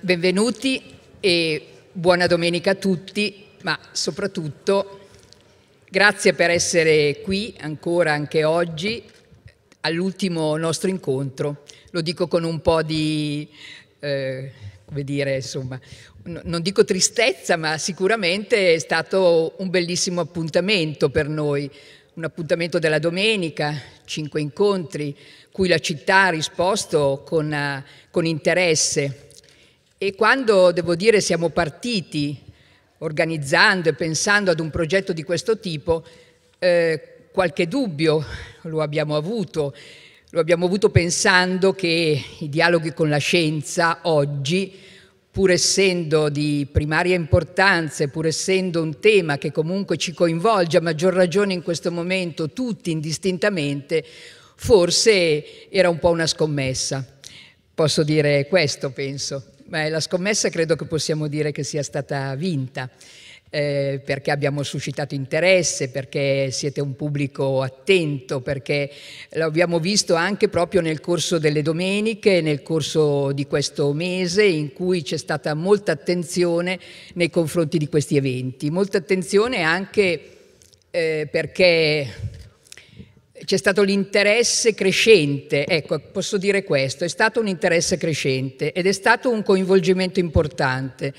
Benvenuti e buona domenica a tutti, ma soprattutto grazie per essere qui ancora anche oggi all'ultimo nostro incontro. Lo dico con un po' di, eh, come dire, insomma, non dico tristezza, ma sicuramente è stato un bellissimo appuntamento per noi, un appuntamento della domenica, cinque incontri, cui la città ha risposto con, eh, con interesse. E quando, devo dire, siamo partiti organizzando e pensando ad un progetto di questo tipo, eh, qualche dubbio lo abbiamo avuto, lo abbiamo avuto pensando che i dialoghi con la scienza oggi, pur essendo di primaria importanza, pur essendo un tema che comunque ci coinvolge a maggior ragione in questo momento tutti indistintamente, forse era un po' una scommessa. Posso dire questo, penso. Beh, la scommessa credo che possiamo dire che sia stata vinta. Eh, perché abbiamo suscitato interesse, perché siete un pubblico attento, perché l'abbiamo visto anche proprio nel corso delle domeniche, nel corso di questo mese in cui c'è stata molta attenzione nei confronti di questi eventi, molta attenzione anche eh, perché c'è stato l'interesse crescente, ecco, posso dire questo, è stato un interesse crescente ed è stato un coinvolgimento importante.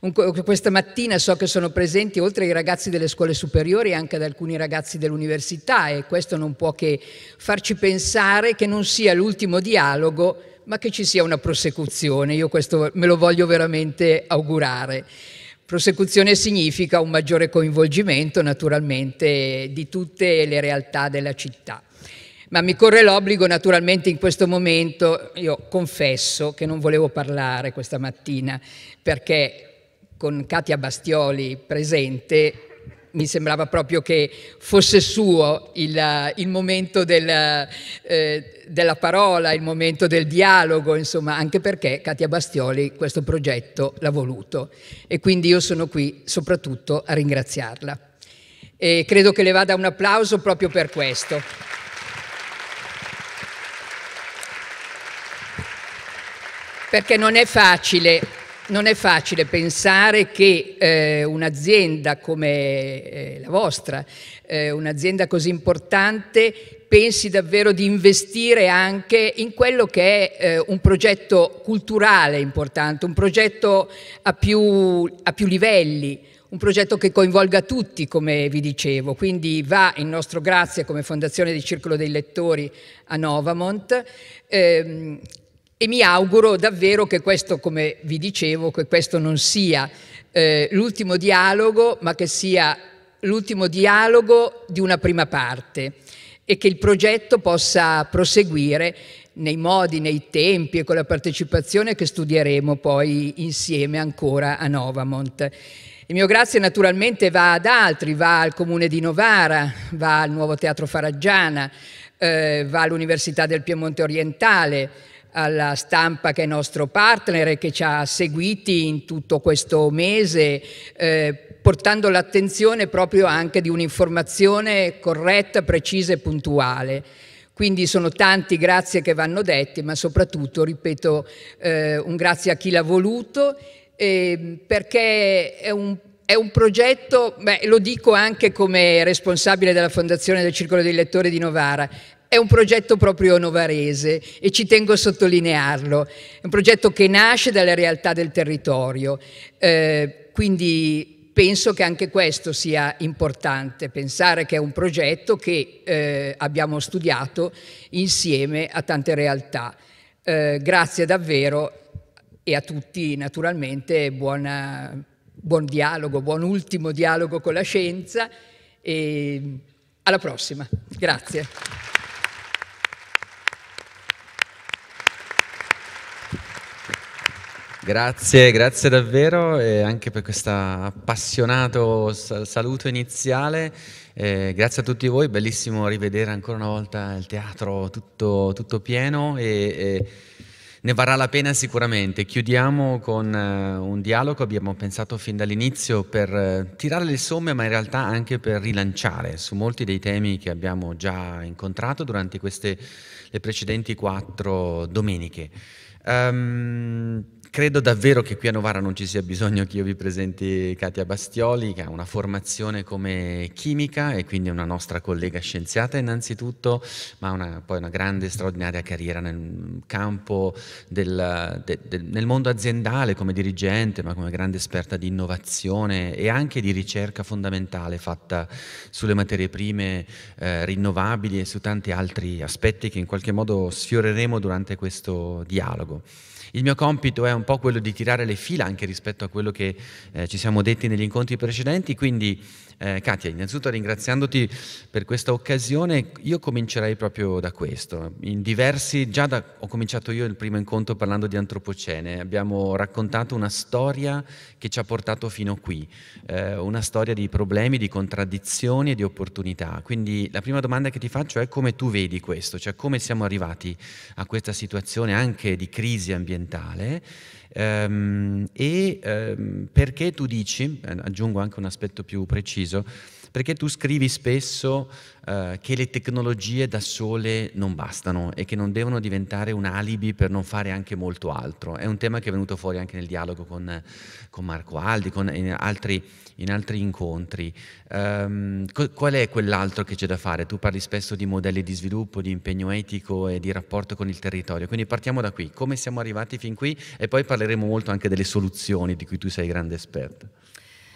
Un co questa mattina so che sono presenti, oltre ai ragazzi delle scuole superiori, anche ad alcuni ragazzi dell'università e questo non può che farci pensare che non sia l'ultimo dialogo, ma che ci sia una prosecuzione. Io questo me lo voglio veramente augurare. Prosecuzione significa un maggiore coinvolgimento naturalmente di tutte le realtà della città. Ma mi corre l'obbligo naturalmente in questo momento, io confesso che non volevo parlare questa mattina perché con Katia Bastioli presente mi sembrava proprio che fosse suo il, il momento del, eh, della parola, il momento del dialogo, insomma, anche perché Katia Bastioli questo progetto l'ha voluto e quindi io sono qui soprattutto a ringraziarla. E credo che le vada un applauso proprio per questo. Perché non è facile non è facile pensare che eh, un'azienda come eh, la vostra, eh, un'azienda così importante, pensi davvero di investire anche in quello che è eh, un progetto culturale importante, un progetto a più, a più livelli, un progetto che coinvolga tutti, come vi dicevo. Quindi va il nostro grazie come Fondazione di Circolo dei Lettori a Novamont. Ehm, e mi auguro davvero che questo, come vi dicevo, che questo non sia eh, l'ultimo dialogo, ma che sia l'ultimo dialogo di una prima parte e che il progetto possa proseguire nei modi, nei tempi e con la partecipazione che studieremo poi insieme ancora a Novamont. Il mio grazie naturalmente va ad altri, va al Comune di Novara, va al Nuovo Teatro Faraggiana, eh, va all'Università del Piemonte Orientale, alla stampa che è nostro partner e che ci ha seguiti in tutto questo mese, eh, portando l'attenzione proprio anche di un'informazione corretta, precisa e puntuale. Quindi sono tanti grazie che vanno detti, ma soprattutto, ripeto, eh, un grazie a chi l'ha voluto, eh, perché è un è un progetto, beh, lo dico anche come responsabile della Fondazione del Circolo dei Lettori di Novara, è un progetto proprio novarese e ci tengo a sottolinearlo. È un progetto che nasce dalle realtà del territorio, eh, quindi penso che anche questo sia importante, pensare che è un progetto che eh, abbiamo studiato insieme a tante realtà. Eh, grazie davvero e a tutti naturalmente buona, buon dialogo, buon ultimo dialogo con la scienza e alla prossima. Grazie. Grazie, grazie davvero eh, anche per questo appassionato saluto iniziale. Eh, grazie a tutti voi, bellissimo rivedere ancora una volta il teatro tutto, tutto pieno e, e, ne varrà la pena sicuramente. Chiudiamo con eh, un dialogo, abbiamo pensato fin dall'inizio per eh, tirare le somme ma in realtà anche per rilanciare su molti dei temi che abbiamo già incontrato durante queste le precedenti quattro domeniche. Um, credo davvero che qui a Novara non ci sia bisogno che io vi presenti Katia Bastioli, che ha una formazione come chimica e quindi è una nostra collega scienziata innanzitutto, ma una, poi una grande e straordinaria carriera nel campo del, de, de, nel mondo aziendale come dirigente, ma come grande esperta di innovazione e anche di ricerca fondamentale fatta sulle materie prime eh, rinnovabili e su tanti altri aspetti che in qualche modo sfioreremo durante questo dialogo. Il mio compito è un po' quello di tirare le fila anche rispetto a quello che eh, ci siamo detti negli incontri precedenti, quindi eh, Katia, innanzitutto ringraziandoti per questa occasione, io comincerei proprio da questo. In diversi, già da, ho cominciato io il primo incontro parlando di antropocene, abbiamo raccontato una storia che ci ha portato fino qui, eh, una storia di problemi, di contraddizioni e di opportunità. Quindi la prima domanda che ti faccio è come tu vedi questo, cioè come siamo arrivati a questa situazione anche di crisi ambientale ambientale ehm, e ehm, perché tu dici, eh, aggiungo anche un aspetto più preciso, perché tu scrivi spesso eh, che le tecnologie da sole non bastano e che non devono diventare un alibi per non fare anche molto altro. È un tema che è venuto fuori anche nel dialogo con, con Marco Aldi, con, in, altri, in, altri, incontri. Um, qual è quell'altro che c'è da fare? Tu parli spesso di modelli di sviluppo, di impegno etico e di rapporto con il territorio, quindi partiamo da qui, come siamo arrivati fin qui e poi parleremo molto anche delle soluzioni di cui tu sei grande esperto.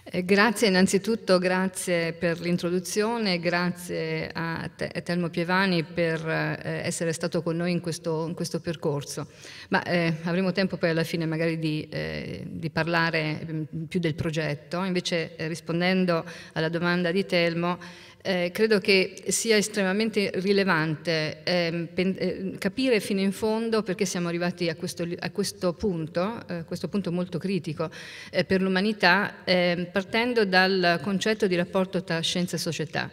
Eh, grazie innanzitutto, grazie per l'introduzione, grazie a, te, a Telmo Pievani per eh, essere stato con noi in questo, in questo percorso. Ma eh, avremo tempo poi alla fine magari di, eh, di parlare mm, più del progetto. Invece eh, rispondendo alla domanda di Telmo, eh, credo che sia estremamente rilevante ehm, eh, capire fino in fondo perché siamo arrivati a questo, a questo punto, eh, questo punto molto critico eh, per l'umanità, ehm, partendo dal concetto di rapporto tra scienza e società.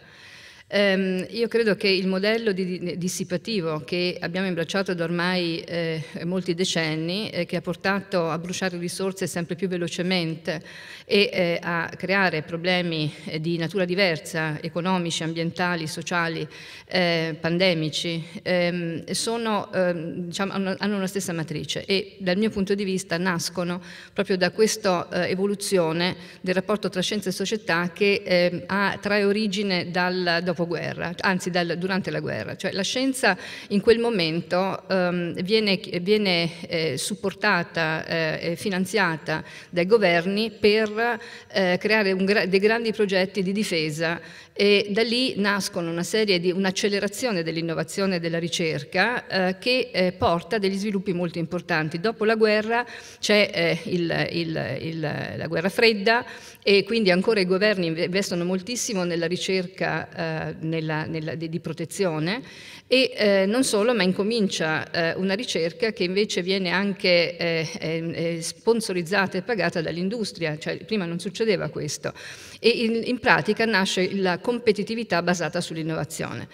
Ehm, io credo che il modello di, dissipativo che abbiamo imbracciato da ormai eh, molti decenni, eh, che ha portato a bruciare risorse sempre più velocemente e eh, a creare problemi eh, di natura diversa, economici, ambientali, sociali, eh, pandemici, ehm, sono, ehm, diciamo, hanno una stessa matrice e dal mio punto di vista nascono proprio da questa eh, evoluzione del rapporto tra scienza e società che ehm, ha, trae origine dal dopo dopoguerra, anzi dal, durante la guerra. Cioè la scienza in quel momento ehm, viene, viene eh, supportata eh, e eh, finanziata dai governi per eh, creare gra dei grandi progetti di difesa e da lì nascono una serie di un'accelerazione dell'innovazione e della ricerca eh, che eh, porta degli sviluppi molto importanti. Dopo la guerra c'è la guerra fredda e quindi ancora i governi investono moltissimo nella ricerca nella, nella, di, di, protezione e eh, non solo, ma incomincia eh, una ricerca che invece viene anche eh, sponsorizzata e pagata dall'industria, cioè prima non succedeva questo. E in, in pratica nasce la competitività basata sull'innovazione.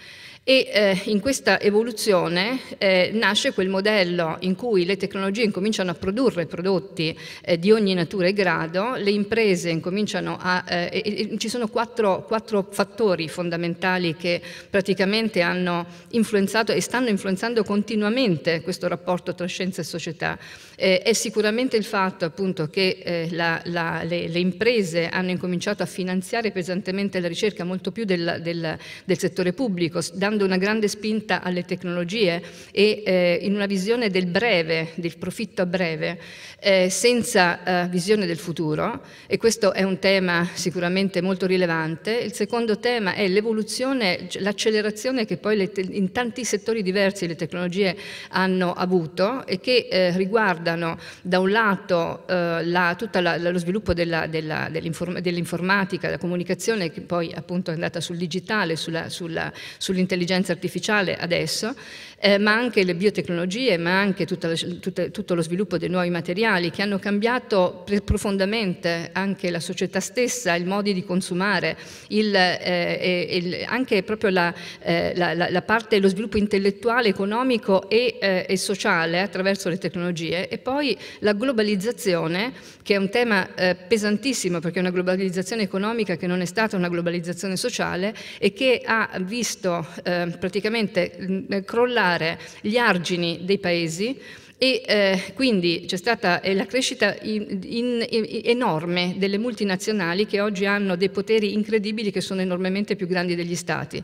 E eh, in questa evoluzione eh, nasce quel modello in cui le tecnologie incominciano a produrre prodotti eh, di ogni natura e grado, le imprese incominciano a... Eh, e, e ci sono quattro, quattro fattori fondamentali che praticamente hanno influenzato e stanno influenzando continuamente questo rapporto tra scienza e società. Eh, è sicuramente il fatto appunto che eh, la, la, le, le, imprese hanno incominciato a finanziare pesantemente la ricerca molto più del, del, del settore pubblico, dando dando una grande spinta alle tecnologie e eh, in una visione del breve, del profitto a breve, eh, senza eh, visione del futuro, e questo è un tema sicuramente molto rilevante. Il secondo tema è l'evoluzione, l'accelerazione che poi in tanti settori diversi le tecnologie hanno avuto e che eh, riguardano da un lato eh, la, tutto lo sviluppo dell'informatica, dell della comunicazione che poi appunto è andata sul digitale, sull'intelligenza intelligenza artificiale adesso, eh, ma anche le biotecnologie, ma anche la, tutta, tutto lo sviluppo dei nuovi materiali che hanno cambiato profondamente anche la società stessa, i modi di consumare, il, eh, il, anche proprio la, eh, la, la, parte, lo sviluppo intellettuale, economico e, eh, e, sociale attraverso le tecnologie e poi la globalizzazione che è un tema eh, pesantissimo perché è una globalizzazione economica che non è stata una globalizzazione sociale e che ha visto eh, praticamente crollare superare gli argini dei paesi e eh, quindi c'è stata eh, la crescita in, in, in, enorme delle multinazionali che oggi hanno dei poteri incredibili che sono enormemente più grandi degli stati.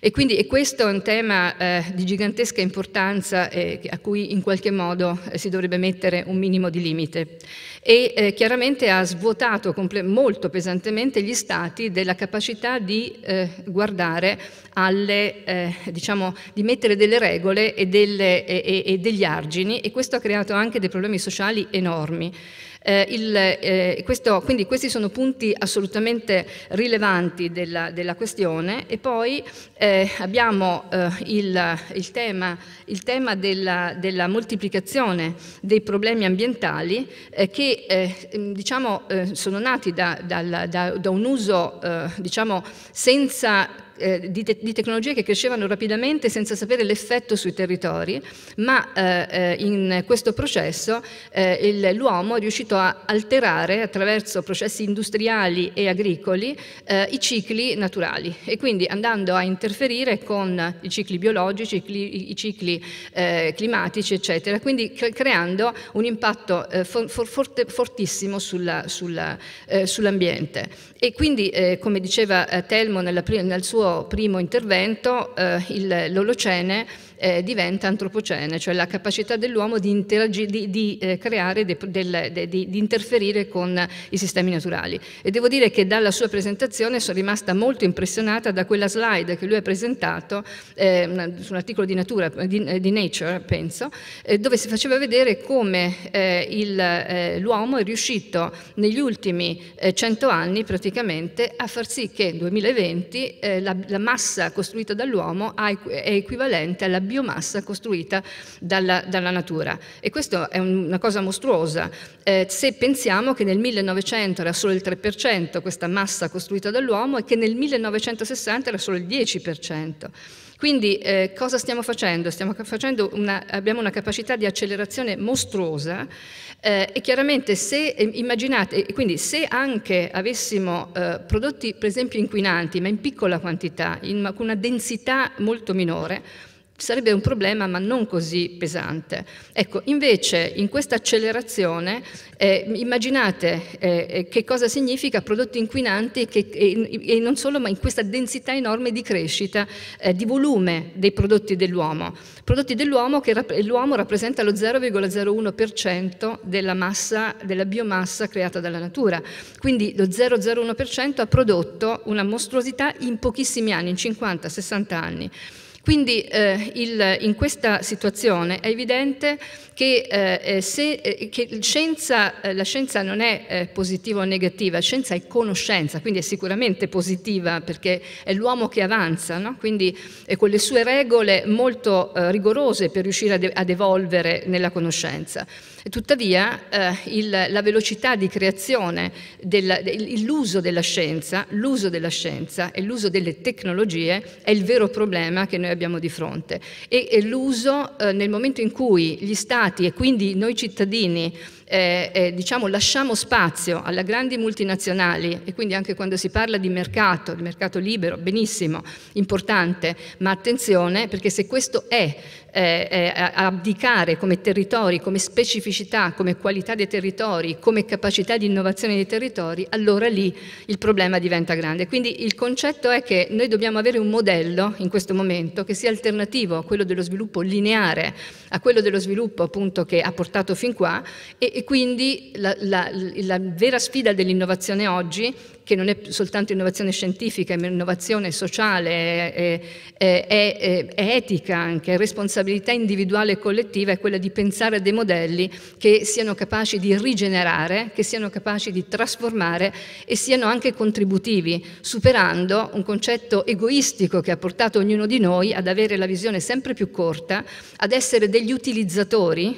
E quindi e questo è un tema eh, di gigantesca importanza eh, a cui in qualche modo eh, si dovrebbe mettere un minimo di limite. E eh, chiaramente ha svuotato molto pesantemente gli stati della capacità di eh, guardare alle, eh, diciamo, di mettere delle regole e, delle, e, e degli argini e questo ha creato anche dei problemi sociali enormi. Eh, il, eh, questo, quindi questi sono punti assolutamente rilevanti della, della questione e poi eh, abbiamo eh, il, il, tema, il tema della, della, moltiplicazione dei problemi ambientali eh, che eh, mm, diciamo, sono nati da, dal, da, da un uso diciamo, senza eh, di, te- di, tecnologie che crescevano rapidamente senza sapere l'effetto sui territori, ma eh, eh in questo processo eh, il, l'uomo è riuscito a alterare attraverso processi industriali e agricoli eh, i cicli naturali e quindi andando a interferire con i cicli biologici, i cicli, i cicli climatici, eccetera, quindi cre- creando un impatto for- for- fortissimo sulla, sulla, sull'ambiente. E quindi, eh, come diceva eh, Telmo nella, nel suo primo intervento, eh, l'Olocene eh, diventa antropocene, cioè la capacità dell'uomo di, di, di eh, creare, de, del, de, di, di, interferire con i sistemi naturali. E devo dire che dalla sua presentazione sono rimasta molto impressionata da quella slide che lui ha presentato eh, una, su un articolo di, natura, di Nature, penso, eh, dove si faceva vedere come eh, eh, l'uomo è riuscito negli ultimi 100 anni praticamente a far sì che nel 2020 la, la massa costruita dall'uomo è equivalente alla biomassa costruita dalla, dalla natura. E questa è un, una cosa mostruosa. Eh, se pensiamo che nel 1900 era solo il 3% questa massa costruita dall'uomo e che nel 1960 era solo il 10%. Quindi eh, cosa stiamo facendo? Stiamo facendo una, abbiamo una capacità di accelerazione mostruosa eh, e chiaramente se eh, immaginate, quindi se anche avessimo eh, prodotti per esempio inquinanti ma in piccola quantità, in, con una densità molto minore, sarebbe un problema ma non così pesante. Ecco, invece in questa accelerazione eh, immaginate eh, eh, che cosa significa prodotti inquinanti che, e, e, non solo ma in questa densità enorme di crescita, eh, di volume dei prodotti dell'uomo. Prodotti dell'uomo che rap l'uomo rappresenta lo 0,01% della massa, della biomassa creata dalla natura. Quindi lo 0,01% ha prodotto una mostruosità in pochissimi anni, in 50-60 anni. Quindi eh, il, in questa situazione è evidente che, eh, eh se, eh, che scienza, eh, la scienza non è eh, positiva o negativa, scienza è conoscenza, quindi è sicuramente positiva perché è l'uomo che avanza, no? quindi con le sue regole molto rigorose per riuscire ad, ad evolvere nella conoscenza. Tuttavia eh, il, la velocità di creazione, del, l'uso della scienza, l'uso della scienza e l'uso delle tecnologie è il vero problema che noi abbiamo di fronte e, l'uso eh, nel momento in cui gli stati e quindi noi cittadini eh, eh, diciamo, lasciamo spazio alle grandi multinazionali e quindi anche quando si parla di mercato, di mercato libero, benissimo, importante, ma attenzione perché se questo è eh, eh abdicare come territori, come specificità, come qualità dei territori, come capacità di innovazione dei territori, allora lì il problema diventa grande. Quindi il concetto è che noi dobbiamo avere un modello in questo momento che sia alternativo a quello dello sviluppo lineare, a quello dello sviluppo appunto che ha portato fin qua e e quindi la, la, la vera sfida dell'innovazione oggi che non è soltanto innovazione scientifica, ma innovazione sociale, è, è, è, è etica anche, responsabilità individuale e collettiva è quella di pensare a dei modelli che siano capaci di rigenerare, che siano capaci di trasformare e siano anche contributivi, superando un concetto egoistico che ha portato ognuno di noi ad avere la visione sempre più corta, ad essere degli utilizzatori,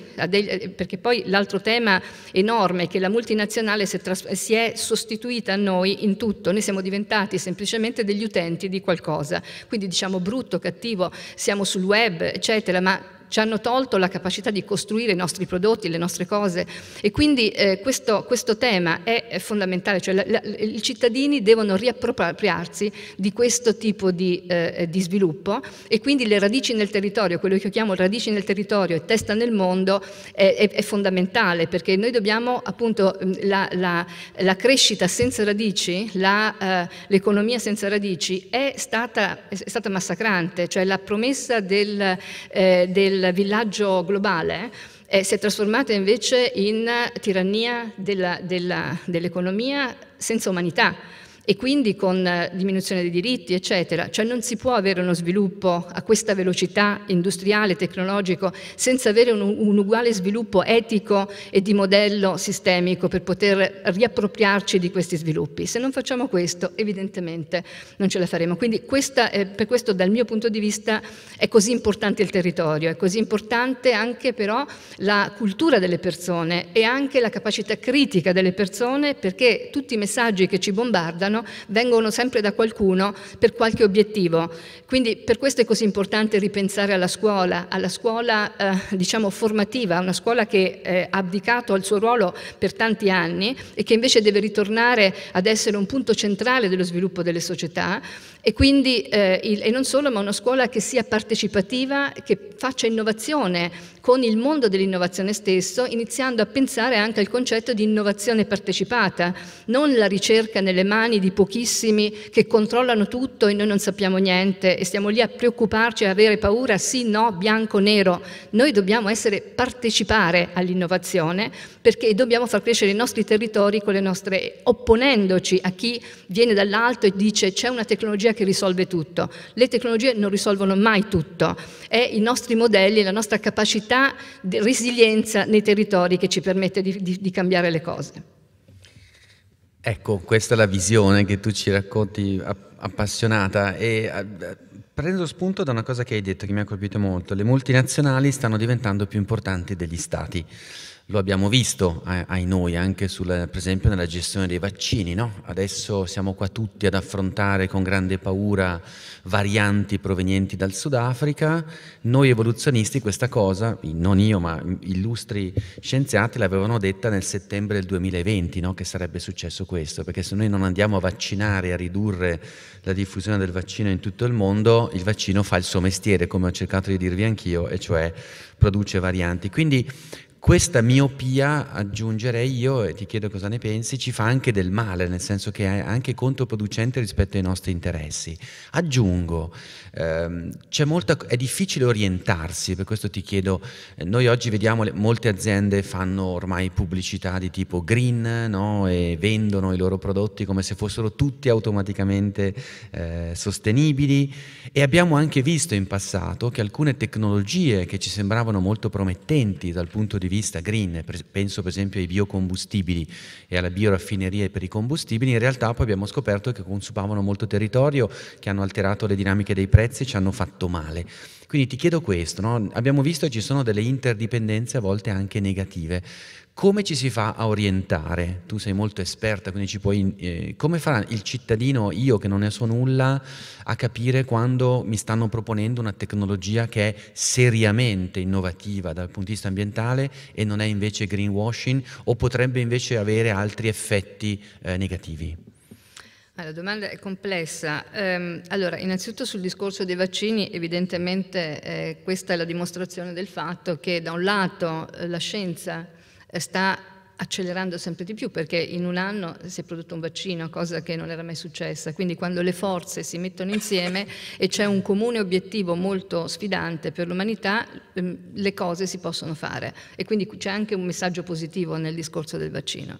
perché poi l'altro tema enorme è che la multinazionale si è sostituita a noi in tutto, noi siamo diventati semplicemente degli utenti di qualcosa, quindi diciamo brutto, cattivo, siamo sul web, eccetera, ma ci hanno tolto la capacità di costruire i nostri prodotti, le nostre cose e quindi eh, questo, questo, tema è fondamentale, cioè la, la, i cittadini devono riappropriarsi di questo tipo di, eh, di, sviluppo e quindi le radici nel territorio, quello che io chiamo radici nel territorio e testa nel mondo è, è, è fondamentale perché noi dobbiamo appunto mm, la, la crescita senza radici, eh, l'economia eh, senza radici è stata, è stata massacrante, cioè la promessa del, eh, del del villaggio globale eh, si è trasformata invece in tirannia della, della, dell'economia senza umanità e quindi con eh, diminuzione dei diritti, eccetera. Cioè non si può avere uno sviluppo a questa velocità industriale, tecnologico, senza avere un, un uguale sviluppo etico e di modello sistemico per poter riappropriarci di questi sviluppi. Se non facciamo questo, evidentemente non ce la faremo. Quindi questa, eh, per questo dal mio punto di vista è così importante il territorio, è così importante anche però la cultura delle persone e anche la capacità critica delle persone perché tutti i messaggi che ci bombardano fanno vengono sempre da qualcuno per qualche obiettivo. Quindi per questo è così importante ripensare alla scuola, alla scuola eh, diciamo formativa, una scuola che eh, ha abdicato al suo ruolo per tanti anni e che invece deve ritornare ad essere un punto centrale dello sviluppo delle società e quindi, eh, il, e non solo, ma una scuola che sia partecipativa, che faccia innovazione con il mondo dell'innovazione stesso, iniziando a pensare anche al concetto di innovazione partecipata, non la ricerca nelle mani di pochissimi che controllano tutto e noi non sappiamo niente e stiamo lì a preoccuparci, a avere paura, sì, no, bianco, nero. Noi dobbiamo essere partecipare all'innovazione perché dobbiamo far crescere i nostri territori con le nostre, opponendoci a chi viene dall'alto e dice c'è una tecnologia tecnologia che risolve tutto. Le tecnologie non risolvono mai tutto, è i nostri modelli, la nostra capacità di resilienza nei territori che ci permette di, di, di cambiare le cose. Ecco, questa è la visione che tu ci racconti appassionata e prendo spunto da una cosa che hai detto che mi ha colpito molto. Le multinazionali stanno diventando più importanti degli stati. Lo abbiamo visto eh, ai noi anche sul, per esempio nella gestione dei vaccini, no? adesso siamo qua tutti ad affrontare con grande paura varianti provenienti dal Sudafrica, noi evoluzionisti questa cosa, non io ma illustri scienziati l'avevano detta nel settembre del 2020 no? che sarebbe successo questo, perché se noi non andiamo a vaccinare, a ridurre la diffusione del vaccino in tutto il mondo, il vaccino fa il suo mestiere, come ho cercato di dirvi anch'io, e cioè produce varianti. Quindi questa miopia, aggiungerei io, e ti chiedo cosa ne pensi, ci fa anche del male, nel senso che è anche controproducente rispetto ai nostri interessi. Aggiungo, ehm, molta, è difficile orientarsi, per questo ti chiedo, eh, noi oggi vediamo le, molte aziende fanno ormai pubblicità di tipo green no? e vendono i loro prodotti come se fossero tutti automaticamente eh, sostenibili e abbiamo anche visto in passato che alcune tecnologie che ci sembravano molto promettenti dal punto di vista green, penso per esempio ai biocombustibili e alla bioraffineria per i combustibili, in realtà poi abbiamo scoperto che consumavano molto territorio, che hanno alterato le dinamiche dei prezzi e ci hanno fatto male. Quindi ti chiedo questo, no? abbiamo visto che ci sono delle interdipendenze a volte anche negative. Come ci si fa a orientare? Tu sei molto esperta, quindi ci puoi... Eh, come fa il cittadino, io che non ne so nulla, a capire quando mi stanno proponendo una tecnologia che è seriamente innovativa dal punto di vista ambientale e non è invece greenwashing o potrebbe invece avere altri effetti eh, negativi? Ah, la domanda è complessa. Ehm, allora, innanzitutto sul discorso dei vaccini, evidentemente eh, questa è la dimostrazione del fatto che da un lato eh, la scienza sta accelerando sempre di più perché in un anno si è prodotto un vaccino, cosa che non era mai successa, quindi quando le forze si mettono insieme e c'è un comune obiettivo molto sfidante per l'umanità, ehm, le cose si possono fare e quindi c'è anche un messaggio positivo nel discorso del vaccino.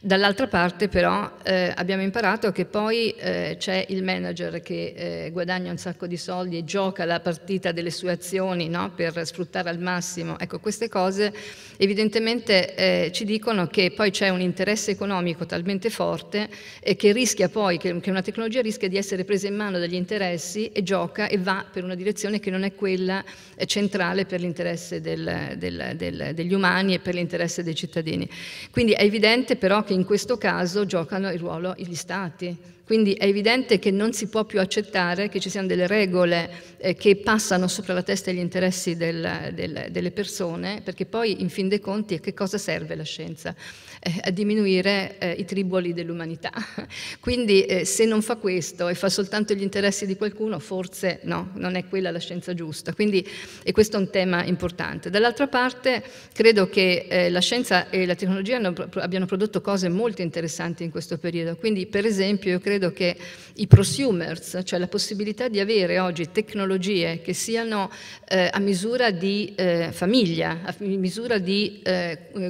Dall'altra parte però eh, abbiamo imparato che poi eh, c'è il manager che eh, guadagna un sacco di soldi e gioca la partita delle sue azioni no? per sfruttare al massimo. Ecco, queste cose evidentemente eh, ci dicono che poi c'è un interesse economico talmente forte eh, che rischia poi, che, che una tecnologia rischia di essere presa in mano dagli interessi e gioca e va per una direzione che non è quella eh, centrale per l'interesse del, del, del, degli umani e per l'interesse dei cittadini. Quindi è evidente però che in questo caso giocano il ruolo gli Stati. Quindi è evidente che non si può più accettare che ci siano delle regole eh, che passano sopra la testa gli interessi del, del, delle persone, perché poi in fin dei conti a che cosa serve la scienza? eh, a diminuire eh, i triboli dell'umanità. Quindi eh, se non fa questo e fa soltanto gli interessi di qualcuno, forse no, non è quella la scienza giusta. Quindi, e questo è un tema importante. Dall'altra parte credo che eh, la scienza e la tecnologia hanno, abbiano prodotto cose molto interessanti in questo periodo. Quindi per esempio io credo che i prosumers, cioè la possibilità di avere oggi tecnologie che siano eh, a misura di eh, famiglia, a misura di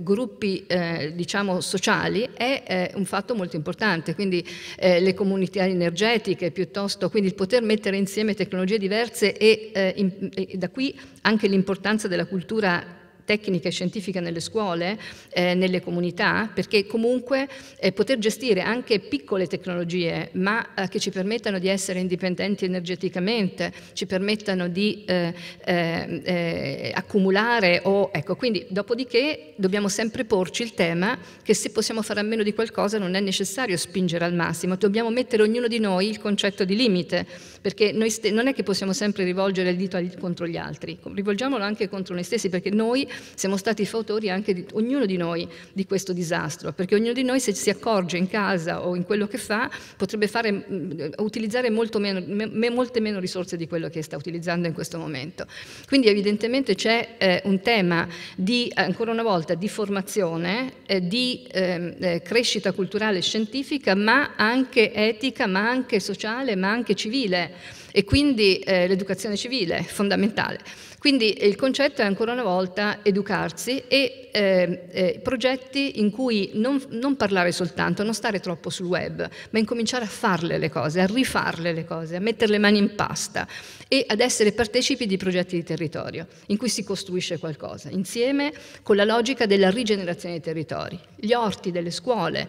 gruppi diciamo diciamo, sociali è eh, un fatto molto importante, quindi eh, le comunità energetiche piuttosto, quindi il poter mettere insieme tecnologie diverse e, eh, in, e da qui anche l'importanza della cultura tecnica e scientifica nelle scuole, eh, nelle comunità, perché comunque eh, poter gestire anche piccole tecnologie, ma eh, che ci permettano di essere indipendenti energeticamente, ci permettano di eh, eh, eh, accumulare o ecco, quindi dopodiché dobbiamo sempre porci il tema che se possiamo fare a meno di qualcosa non è necessario spingere al massimo, dobbiamo mettere ognuno di noi il concetto di limite, perché non è che possiamo sempre rivolgere il dito contro gli altri, rivolgiamolo anche contro noi stessi, perché noi siamo stati fautori anche di, ognuno di noi di questo disastro, perché ognuno di noi se si accorge in casa o in quello che fa potrebbe fare, mm, utilizzare meno, me, molte meno risorse di quello che sta utilizzando in questo momento. Quindi evidentemente c'è eh, un tema di, ancora una volta, di formazione, eh, di ehm, eh, crescita culturale e scientifica, ma anche etica, ma anche sociale, ma anche civile e quindi eh, l'educazione civile è fondamentale. Quindi eh, il concetto è ancora una volta educarsi e eh, eh, progetti in cui non, non, parlare soltanto, non stare troppo sul web, ma incominciare a farle le cose, a rifarle le cose, a mettere le mani in pasta, e ad essere partecipi di progetti di territorio, in cui si costruisce qualcosa, insieme con la logica della rigenerazione dei territori. Gli orti delle scuole,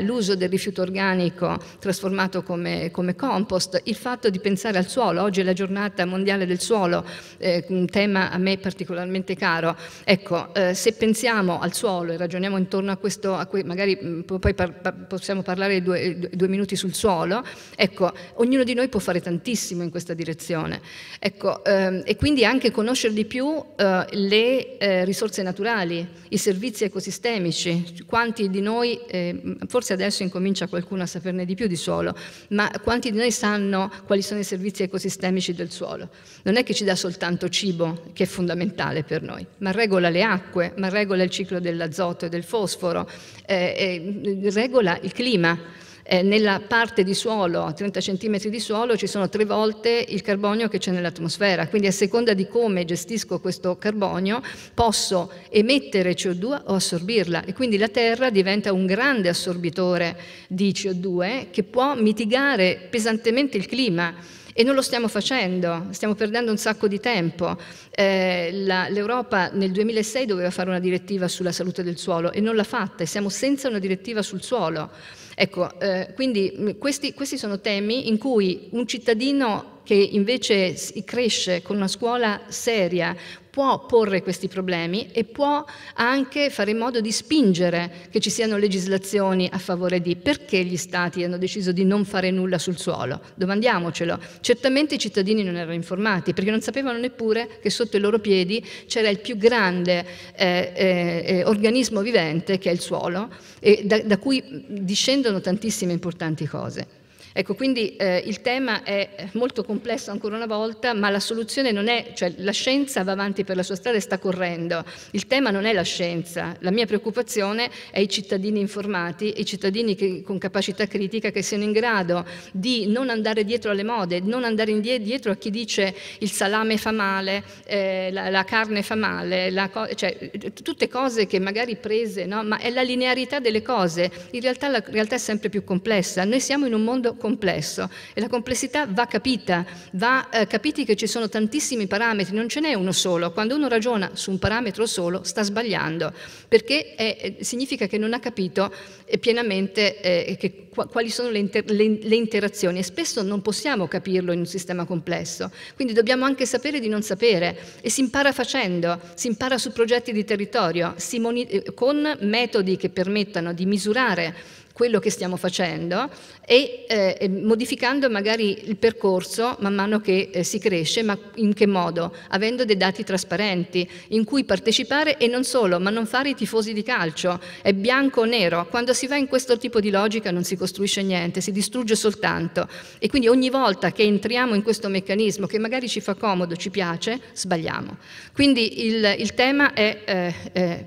l'uso del rifiuto organico trasformato come, come, compost, il fatto di pensare al suolo, oggi è la giornata mondiale del suolo, eh, un tema a me particolarmente caro, ecco, eh, se pensiamo al suolo e ragioniamo intorno a questo, a que magari poi par par possiamo parlare due, due minuti sul suolo, ecco, ognuno di noi può fare tantissimo in questa direzione popolazione. Ecco, ehm, e quindi anche conoscere di più eh, le eh, risorse naturali, i servizi ecosistemici, quanti di noi, eh, forse adesso incomincia qualcuno a saperne di più di suolo, ma quanti di noi sanno quali sono i servizi ecosistemici del suolo? Non è che ci dà soltanto cibo, che è fondamentale per noi, ma regola le acque, ma regola il ciclo dell'azoto e del fosforo, eh, mm, regola il clima. Eh, nella parte di suolo, a 30 cm di suolo, ci sono tre volte il carbonio che c'è nell'atmosfera, quindi a seconda di come gestisco questo carbonio posso emettere CO2 o assorbirla e quindi la Terra diventa un grande assorbitore di CO2 che può mitigare pesantemente il clima. E non lo stiamo facendo, stiamo perdendo un sacco di tempo. Eh, la, L'Europa nel 2006 doveva fare una direttiva sulla salute del suolo e non l'ha fatta e siamo senza una direttiva sul suolo. Ecco, eh, quindi questi, questi sono temi in cui un cittadino che invece cresce con una scuola seria, può porre questi problemi e può anche fare in modo di spingere che ci siano legislazioni a favore di perché gli stati hanno deciso di non fare nulla sul suolo. Domandiamocelo. Certamente i cittadini non erano informati perché non sapevano neppure che sotto i loro piedi c'era il più grande eh, eh, eh organismo vivente che è il suolo e da, da cui discendono tantissime importanti cose. Ecco, quindi eh, il tema è molto complesso ancora una volta, ma la soluzione non è, cioè la scienza va avanti per la sua strada e sta correndo, il tema non è la scienza, la mia preoccupazione è i cittadini informati, i cittadini che, con capacità critica che siano in grado di non andare dietro alle mode, non andare dietro a chi dice il salame fa male, eh, la, la, carne fa male, co cioè, tutte cose che magari prese, no? ma è la linearità delle cose, in realtà la realtà è sempre più complessa, noi siamo in un mondo complesso e la complessità va capita, va eh, capiti che ci sono tantissimi parametri, non ce n'è uno solo. Quando uno ragiona su un parametro solo sta sbagliando, perché è, significa che non ha capito eh, pienamente eh, che, quali sono le, inter le, le interazioni e spesso non possiamo capirlo in un sistema complesso. Quindi dobbiamo anche sapere di non sapere e si impara facendo, si impara su progetti di territorio, eh, con metodi che permettano di misurare quello che stiamo facendo e, eh, modificando magari il percorso man mano che eh, si cresce, ma in che modo? Avendo dei dati trasparenti in cui partecipare e non solo, ma non fare i tifosi di calcio, è bianco o nero. Quando si va in questo tipo di logica non si costruisce niente, si distrugge soltanto. E quindi ogni volta che entriamo in questo meccanismo che magari ci fa comodo, ci piace, sbagliamo. Quindi il, il tema è... Eh, eh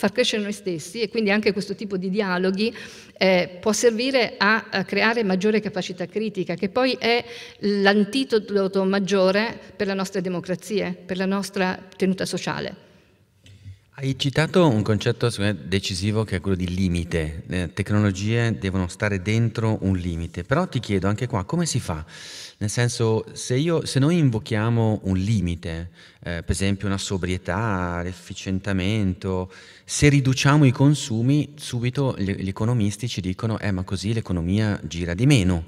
far crescere noi stessi e quindi anche questo tipo di dialoghi eh, può servire a, a, creare maggiore capacità critica, che poi è l'antidoto maggiore per la nostra democrazia, per la nostra tenuta sociale. Hai citato un concetto decisivo che è quello di limite. Le eh, tecnologie devono stare dentro un limite, però ti chiedo anche qua come si fa? Nel senso, se, io, se noi invochiamo un limite, eh, per esempio una sobrietà, l'efficientamento, se riduciamo i consumi, subito gli, economisti ci dicono, eh ma così l'economia gira di meno.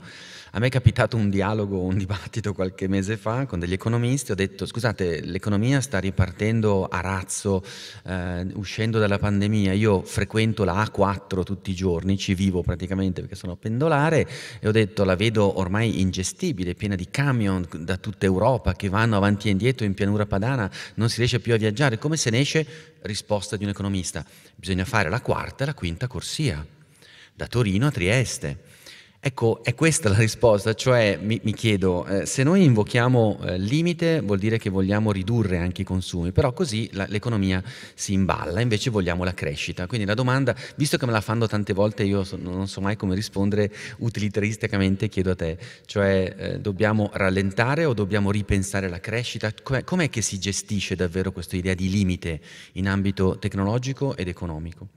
A me è capitato un dialogo, un dibattito qualche mese fa con degli economisti, ho detto scusate l'economia sta ripartendo a razzo, eh, uscendo dalla pandemia, io frequento la A4 tutti i giorni, ci vivo praticamente perché sono pendolare e ho detto la vedo ormai ingestibile, piena di camion da tutta Europa che vanno avanti e indietro in pianura padana, non si riesce più a viaggiare, come se ne esce? Risposta di un economista, bisogna fare la quarta e la quinta corsia, da Torino a Trieste Ecco, è questa la risposta, cioè mi, mi chiedo, eh, se noi invochiamo eh, limite vuol dire che vogliamo ridurre anche i consumi, però così la, l'economia si imballa, invece vogliamo la crescita. Quindi la domanda, visto che me la fanno tante volte, io so, non so mai come rispondere utilitaristicamente, chiedo a te, cioè eh, dobbiamo rallentare o dobbiamo ripensare la crescita? Com'è, com'è che si gestisce davvero questa idea di limite in ambito tecnologico ed economico?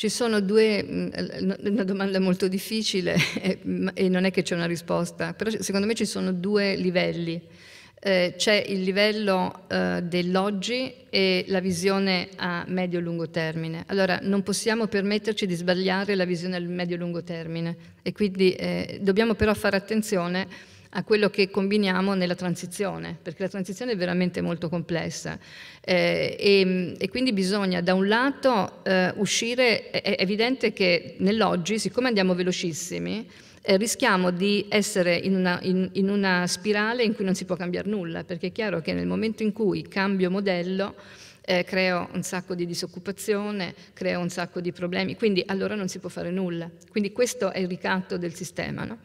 Ci sono due, è mm, una domanda molto difficile mm, e non è che c'è una risposta, però secondo me ci sono due livelli. Eh, c'è il livello eh, dell'oggi e la visione a medio-lungo termine. Allora, non possiamo permetterci di sbagliare la visione a medio-lungo termine e quindi eh, dobbiamo però fare attenzione a quello che combiniamo nella transizione, perché la transizione è veramente molto complessa eh, e, e, quindi bisogna da un lato eh, uscire, è evidente che nell'oggi, siccome andiamo velocissimi, eh, rischiamo di essere in una, in, in una spirale in cui non si può cambiare nulla, perché è chiaro che nel momento in cui cambio modello, eh, creo un sacco di disoccupazione, creo un sacco di problemi, quindi allora non si può fare nulla. Quindi questo è il ricatto del sistema. No?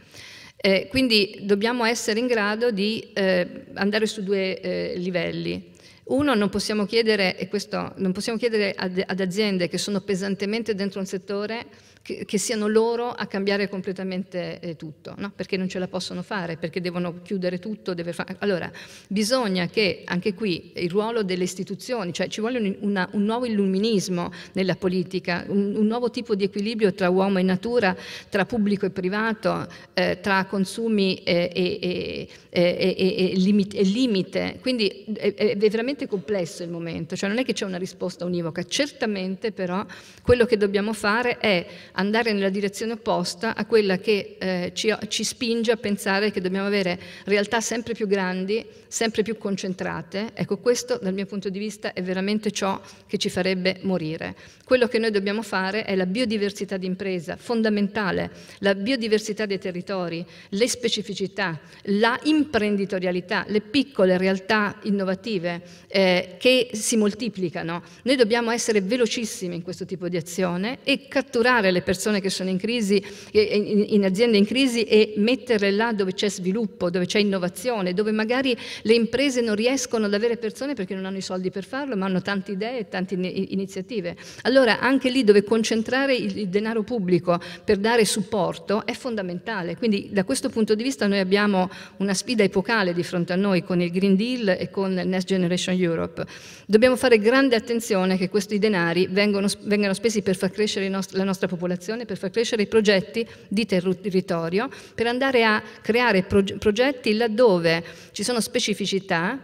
Eh, quindi dobbiamo essere in grado di eh, andare su due eh, livelli. Uno, non possiamo chiedere, e questo, non possiamo chiedere ad, ad aziende che sono pesantemente dentro un settore che, che, siano loro a cambiare completamente eh, tutto, no? perché non ce la possono fare, perché devono chiudere tutto. Far... Allora, bisogna che anche qui il ruolo delle istituzioni, cioè ci vuole un, una, un nuovo illuminismo nella politica, un, un, nuovo tipo di equilibrio tra uomo e natura, tra pubblico e privato, eh, tra consumi eh, e, e, e, limite, e, limite, Quindi è, è veramente complesso il momento, cioè non è che c'è una risposta univoca, certamente però quello che dobbiamo fare è andare nella direzione opposta a quella che eh, ci, ci spinge a pensare che dobbiamo avere realtà sempre più grandi, sempre più concentrate. Ecco, questo dal mio punto di vista è veramente ciò che ci farebbe morire. Quello che noi dobbiamo fare è la biodiversità d'impresa, fondamentale, la biodiversità dei territori, le specificità, la imprenditorialità, le piccole realtà innovative eh, che si moltiplicano. Noi dobbiamo essere velocissimi in questo tipo di azione e catturare le persone che sono in crisi, eh, in aziende in crisi e metterle là dove c'è sviluppo, dove c'è innovazione, dove magari le imprese non riescono ad avere persone perché non hanno i soldi per farlo, ma hanno tante idee e tante iniziative. Allora anche lì dove concentrare il denaro pubblico per dare supporto è fondamentale. Quindi da questo punto di vista noi abbiamo una sfida epocale di fronte a noi con il Green Deal e con Next Generation Europe. Dobbiamo fare grande attenzione che questi denari vengano, spesi per far crescere la nostra popolazione popolazione per far crescere i progetti di territorio, per andare a creare progetti laddove ci sono specificità,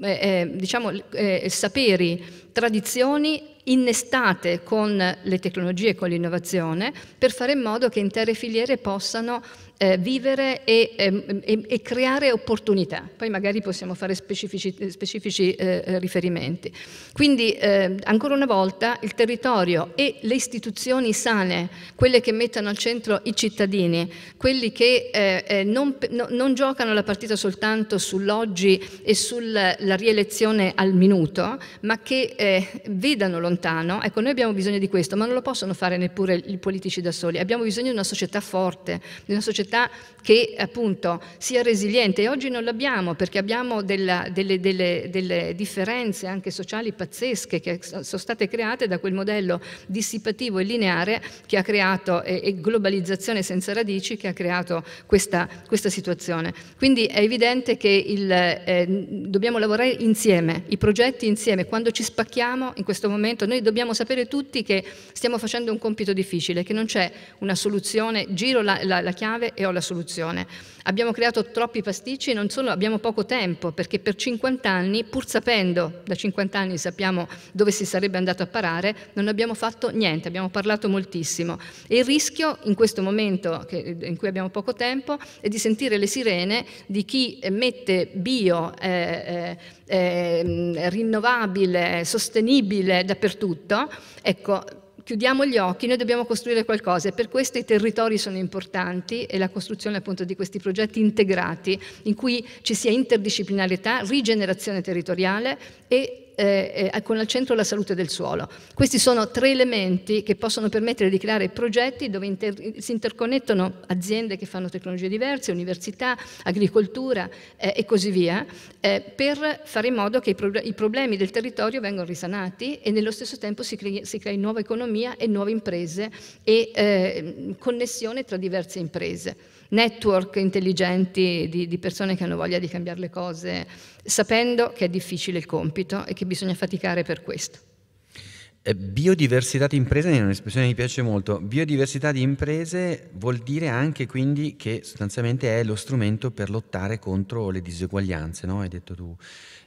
eh, eh diciamo, eh, eh, saperi, tradizioni innestate con le tecnologie e con l'innovazione per fare in modo che intere filiere possano eh, vivere e, ehm, e, e, creare opportunità. Poi magari possiamo fare specifici, specifici eh, eh, riferimenti. Quindi eh, ancora una volta il territorio e le istituzioni sane, quelle che mettono al centro i cittadini, quelli che eh, eh, non, no, non, giocano la partita soltanto sull'oggi e sulla rielezione al minuto, ma che vedano lontano. Ecco, noi abbiamo bisogno di questo, ma non lo possono fare neppure i politici da soli. Abbiamo bisogno di una società forte, di una società società che appunto sia resiliente. E oggi non l'abbiamo perché abbiamo della, delle, delle, delle, differenze anche sociali pazzesche che sono state create da quel modello dissipativo e lineare che ha creato e, e globalizzazione senza radici che ha creato questa, questa situazione. Quindi è evidente che il, eh, dobbiamo lavorare insieme, i progetti insieme. Quando ci spacchiamo in questo momento noi dobbiamo sapere tutti che stiamo facendo un compito difficile, che non c'è una soluzione, giro la, la, la chiave e ho la soluzione. Abbiamo creato troppi pasticci e non solo abbiamo poco tempo, perché per 50 anni, pur sapendo, da 50 anni sappiamo dove si sarebbe andato a parare, non abbiamo fatto niente, abbiamo parlato moltissimo. E il rischio in questo momento che, in cui abbiamo poco tempo è di sentire le sirene di chi mette bio, eh, eh, ehm, rinnovabile, sostenibile dappertutto. Ecco, chiudiamo gli occhi, noi dobbiamo costruire qualcosa e per questo i territori sono importanti e la costruzione appunto di questi progetti integrati in cui ci sia interdisciplinarietà, rigenerazione territoriale e eh, eh, con al centro la salute del suolo. Questi sono tre elementi che possono permettere di creare progetti dove inter si interconnettono aziende che fanno tecnologie diverse, università, agricoltura eh, e così via, eh, per fare in modo che i, pro i, problemi del territorio vengano risanati e nello stesso tempo si, cre si crei nuova economia e nuove imprese e eh, connessione tra diverse imprese network intelligenti di, di, persone che hanno voglia di cambiare le cose, sapendo che è difficile il compito e che bisogna faticare per questo. Eh, biodiversità di imprese è un'espressione che mi piace molto. Biodiversità di imprese vuol dire anche quindi che sostanzialmente è lo strumento per lottare contro le diseguaglianze, no? Hai detto tu.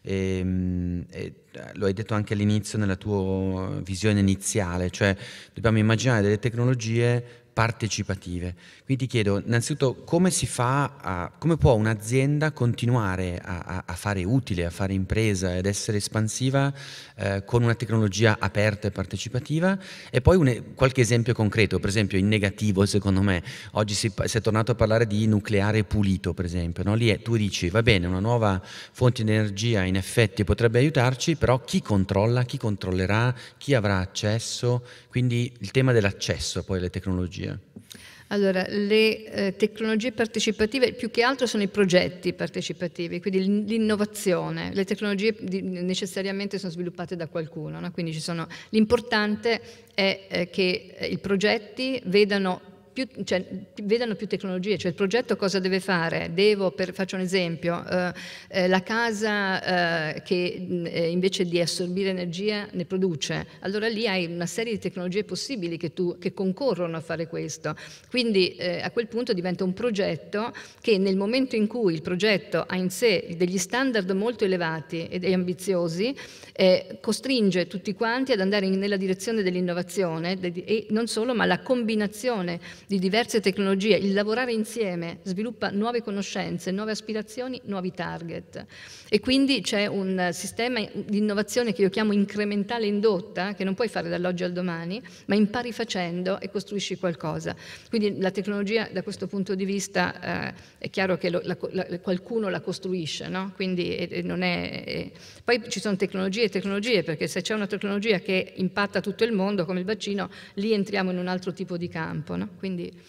E, ehm, e, lo hai detto anche all'inizio nella tua visione iniziale, cioè dobbiamo immaginare delle tecnologie partecipative. Quindi ti chiedo innanzitutto come, si a, come può un'azienda continuare a, a, fare utile, a fare impresa ed essere espansiva eh, con una tecnologia aperta e partecipativa e poi un, qualche esempio concreto, per esempio in negativo secondo me, oggi si, si è tornato a parlare di nucleare pulito per esempio, no? lì è, tu dici va bene una nuova fonte di energia in effetti potrebbe aiutarci, però chi controlla, chi controllerà, chi avrà accesso, quindi il tema dell'accesso poi alle tecnologie. Allora, le eh, tecnologie partecipative più che altro sono i progetti partecipativi, quindi l'innovazione. Le tecnologie di, necessariamente sono sviluppate da qualcuno, no? quindi l'importante è eh, che eh, i progetti vedano più, cioè, vedano più tecnologie, cioè il progetto cosa deve fare? Devo, per, faccio un esempio, eh, eh la casa eh, che eh, invece di assorbire energia ne produce, allora lì hai una serie di tecnologie possibili che, tu, che concorrono a fare questo, quindi eh, a quel punto diventa un progetto che nel momento in cui il progetto ha in sé degli standard molto elevati e ambiziosi, eh, costringe tutti quanti ad andare in, nella direzione dell'innovazione e non solo, ma la combinazione di diverse tecnologie, il lavorare insieme sviluppa nuove conoscenze, nuove aspirazioni, nuovi target. E quindi c'è un sistema di innovazione che io chiamo incrementale indotta, che non puoi fare dall'oggi al domani, ma impari facendo e costruisci qualcosa. Quindi la tecnologia da questo punto di vista eh, è chiaro che lo, la, la, qualcuno la costruisce, no? quindi e, e è, e... Poi ci sono tecnologie e tecnologie, perché se c'è una tecnologia che impatta tutto il mondo, come il vaccino, lì entriamo in un altro tipo di campo. No? Quindi quindi,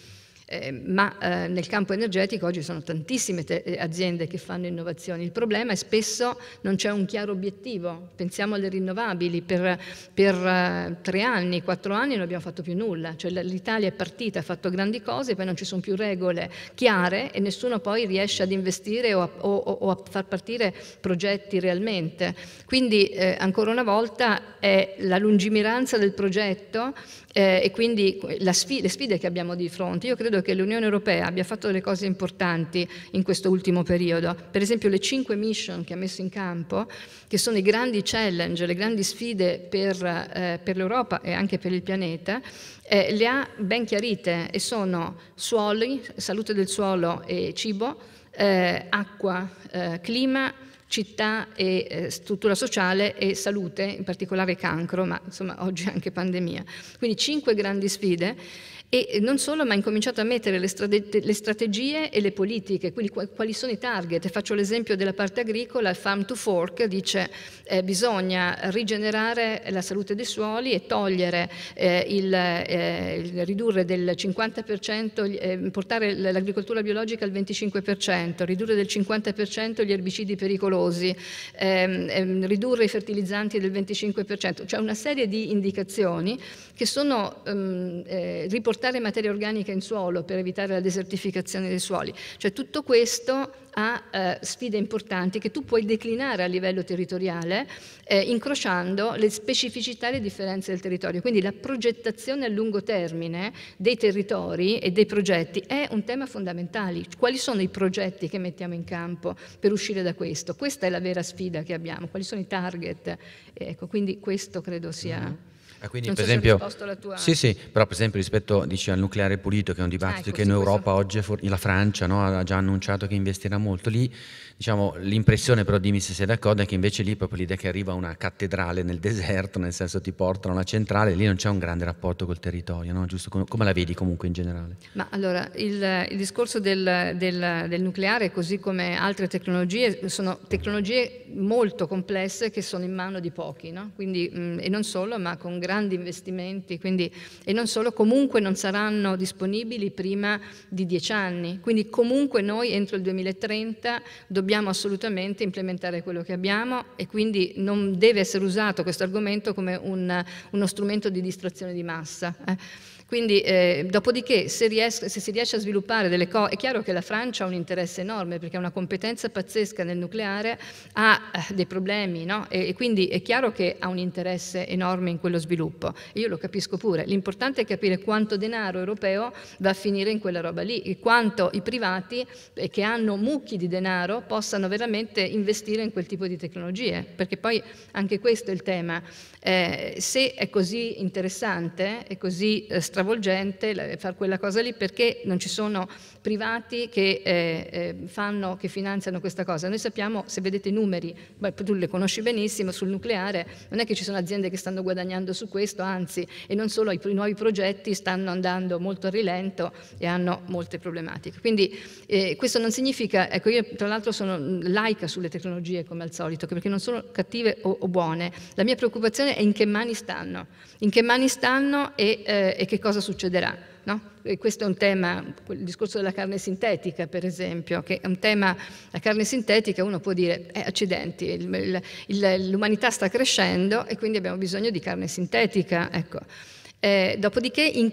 eh, ma eh, nel campo energetico oggi sono tantissime eh, aziende che fanno innovazioni. Il problema è spesso non c'è un chiaro obiettivo. Pensiamo alle rinnovabili, per, per eh, tre anni, quattro anni non abbiamo fatto più nulla. Cioè, L'Italia è partita, ha fatto grandi cose, poi non ci sono più regole chiare e nessuno poi riesce ad investire o a, o, o a far partire progetti realmente. Quindi eh, ancora una volta è la lungimiranza del progetto eh, e quindi sfida, le sfide che abbiamo di fronte. Io credo che l'Unione Europea abbia fatto delle cose importanti in questo ultimo periodo, per esempio le cinque mission che ha messo in campo, che sono i grandi challenge, le grandi sfide per, eh, per l'Europa e anche per il pianeta, eh, le ha ben chiarite e sono suoli, salute del suolo e cibo, eh, acqua, eh, clima, città e eh, struttura sociale e salute, in particolare cancro, ma insomma oggi anche pandemia. Quindi cinque grandi sfide e non solo, ma ha incominciato a mettere le, strate- le, strategie e le politiche, quindi quali sono i target. Faccio l'esempio della parte agricola, il Farm to Fork dice eh, bisogna rigenerare la salute dei suoli e togliere, eh, il, eh, il, ridurre del 50%, eh, portare l'agricoltura biologica al 25%, ridurre del 50% gli erbicidi pericolosi, ehm, ehm, ridurre i fertilizzanti del 25%, cioè una serie di indicazioni che sono ehm, eh, riportate portare materia organica in suolo per evitare la desertificazione dei suoli. Cioè tutto questo ha eh, sfide importanti che tu puoi declinare a livello territoriale eh, incrociando le specificità e le differenze del territorio. Quindi la progettazione a lungo termine dei territori e dei progetti è un tema fondamentale. Quali sono i progetti che mettiamo in campo per uscire da questo? Questa è la vera sfida che abbiamo. Quali sono i target? Ecco, quindi questo credo sia... Mm-hmm. Ah, quindi, non per so esempio, se tua... Sì, sì, però per esempio rispetto dici, al nucleare pulito, che è un ah, dibattito ah, ecco, che in Europa questo... oggi, la Francia no, ha già annunciato che investirà molto lì, Diciamo, l'impressione però, dimmi se sei d'accordo, è che invece lì proprio l'idea che arriva una cattedrale nel deserto, nel senso ti portano a una centrale, lì non c'è un grande rapporto col territorio, no? giusto? Come, la vedi comunque in generale? Ma allora, il, il discorso del, del, del nucleare, così come altre tecnologie, sono tecnologie molto complesse che sono in mano di pochi, no? Quindi, mh, mm, e non solo, ma con grandi investimenti, quindi, e non solo, comunque non saranno disponibili prima di dieci anni, quindi comunque noi entro il 2030 dobbiamo dobbiamo assolutamente implementare quello che abbiamo e quindi non deve essere usato questo argomento come un, uno strumento di distrazione di massa. Eh. Quindi, eh, dopodiché, se, ries- se, si riesce a sviluppare delle cose, è chiaro che la Francia ha un interesse enorme perché ha una competenza pazzesca nel nucleare, ha eh, dei problemi, no? e, e, quindi è chiaro che ha un interesse enorme in quello sviluppo. io lo capisco pure. L'importante è capire quanto denaro europeo va a finire in quella roba lì e quanto i privati eh, che hanno mucchi di denaro possano veramente investire in quel tipo di tecnologie, perché poi anche questo è il tema. Eh, se è così interessante, è così strategico, eh, stravolgente fare quella cosa lì perché non ci sono privati che, eh, eh, fanno, che finanziano questa cosa. Noi sappiamo, se vedete i numeri, beh, tu li conosci benissimo, sul nucleare non è che ci sono aziende che stanno guadagnando su questo, anzi, e non solo, i, i nuovi progetti stanno andando molto a rilento e hanno molte problematiche. Quindi eh, questo non significa, ecco io tra l'altro sono laica sulle tecnologie come al solito, perché non sono cattive o, o buone, la mia preoccupazione è in che mani stanno, in che mani stanno e, eh, e che cosa cosa succederà. No? questo è un tema, il discorso della carne sintetica per esempio, che è un tema, la carne sintetica uno può dire, eh, accidenti, il, il, l'umanità sta crescendo e quindi abbiamo bisogno di carne sintetica. Ecco. Eh, dopodiché in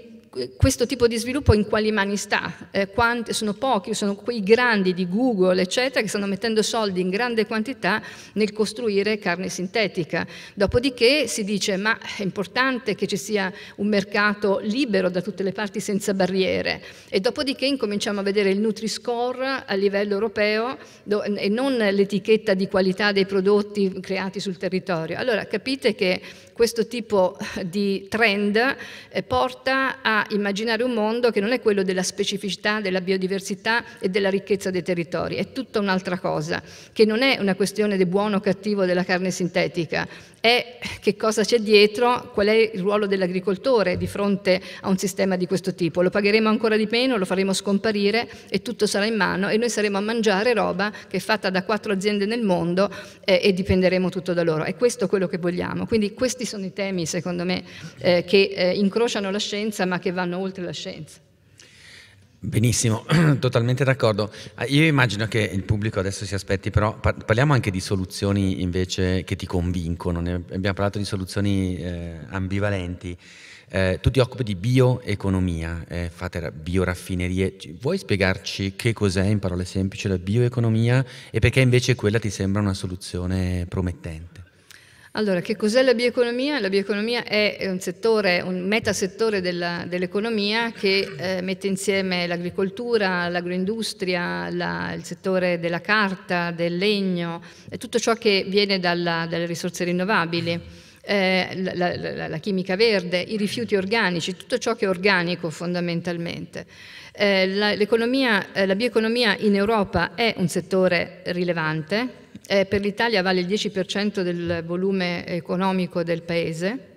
questo tipo di sviluppo in quali mani sta? Eh, quanti, sono pochi, sono quei grandi di Google, eccetera, che stanno mettendo soldi in grande quantità nel costruire carne sintetica. Dopodiché si dice, ma è importante che ci sia un mercato libero da tutte le parti senza barriere. E dopodiché incominciamo a vedere il Nutri-Score a livello europeo do, e non l'etichetta di qualità dei prodotti creati sul territorio. Allora capite che questo tipo di trend eh, porta a immaginare un mondo che non è quello della specificità, della biodiversità e della ricchezza dei territori, è tutta un'altra cosa, che non è una questione di buono o cattivo della carne sintetica, è che cosa c'è dietro, qual è il ruolo dell'agricoltore di fronte a un sistema di questo tipo. Lo pagheremo ancora di meno, lo faremo scomparire e tutto sarà in mano e noi saremo a mangiare roba che è fatta da quattro aziende nel mondo eh, e dipenderemo tutto da loro. È questo quello che vogliamo. Quindi questi sono i temi, secondo me, eh, che eh, incrociano la scienza ma che che vanno oltre la scienza. Benissimo, totalmente d'accordo. Ah, io immagino che il pubblico adesso si aspetti, però parliamo anche di soluzioni invece che ti convincono, ne abbiamo parlato di soluzioni eh, ambivalenti. Eh, tu ti occupi di bioeconomia, eh, fate bioraffinerie. Vuoi spiegarci che cos'è in parole semplici la bioeconomia e perché invece quella ti sembra una soluzione promettente? Allora, che cos'è la bioeconomia? La bioeconomia è un settore, un metasettore dell'economia che eh, mette insieme l'agricoltura, l'agroindustria, la, il settore della carta, del legno e tutto ciò che viene dalla, dalle risorse rinnovabili. Eh, la, la, la, chimica verde, i rifiuti organici, tutto ciò che è organico fondamentalmente. Eh, la, eh, la bioeconomia in Europa è un settore rilevante, eh, per l'Italia vale il 10% del volume economico del Paese,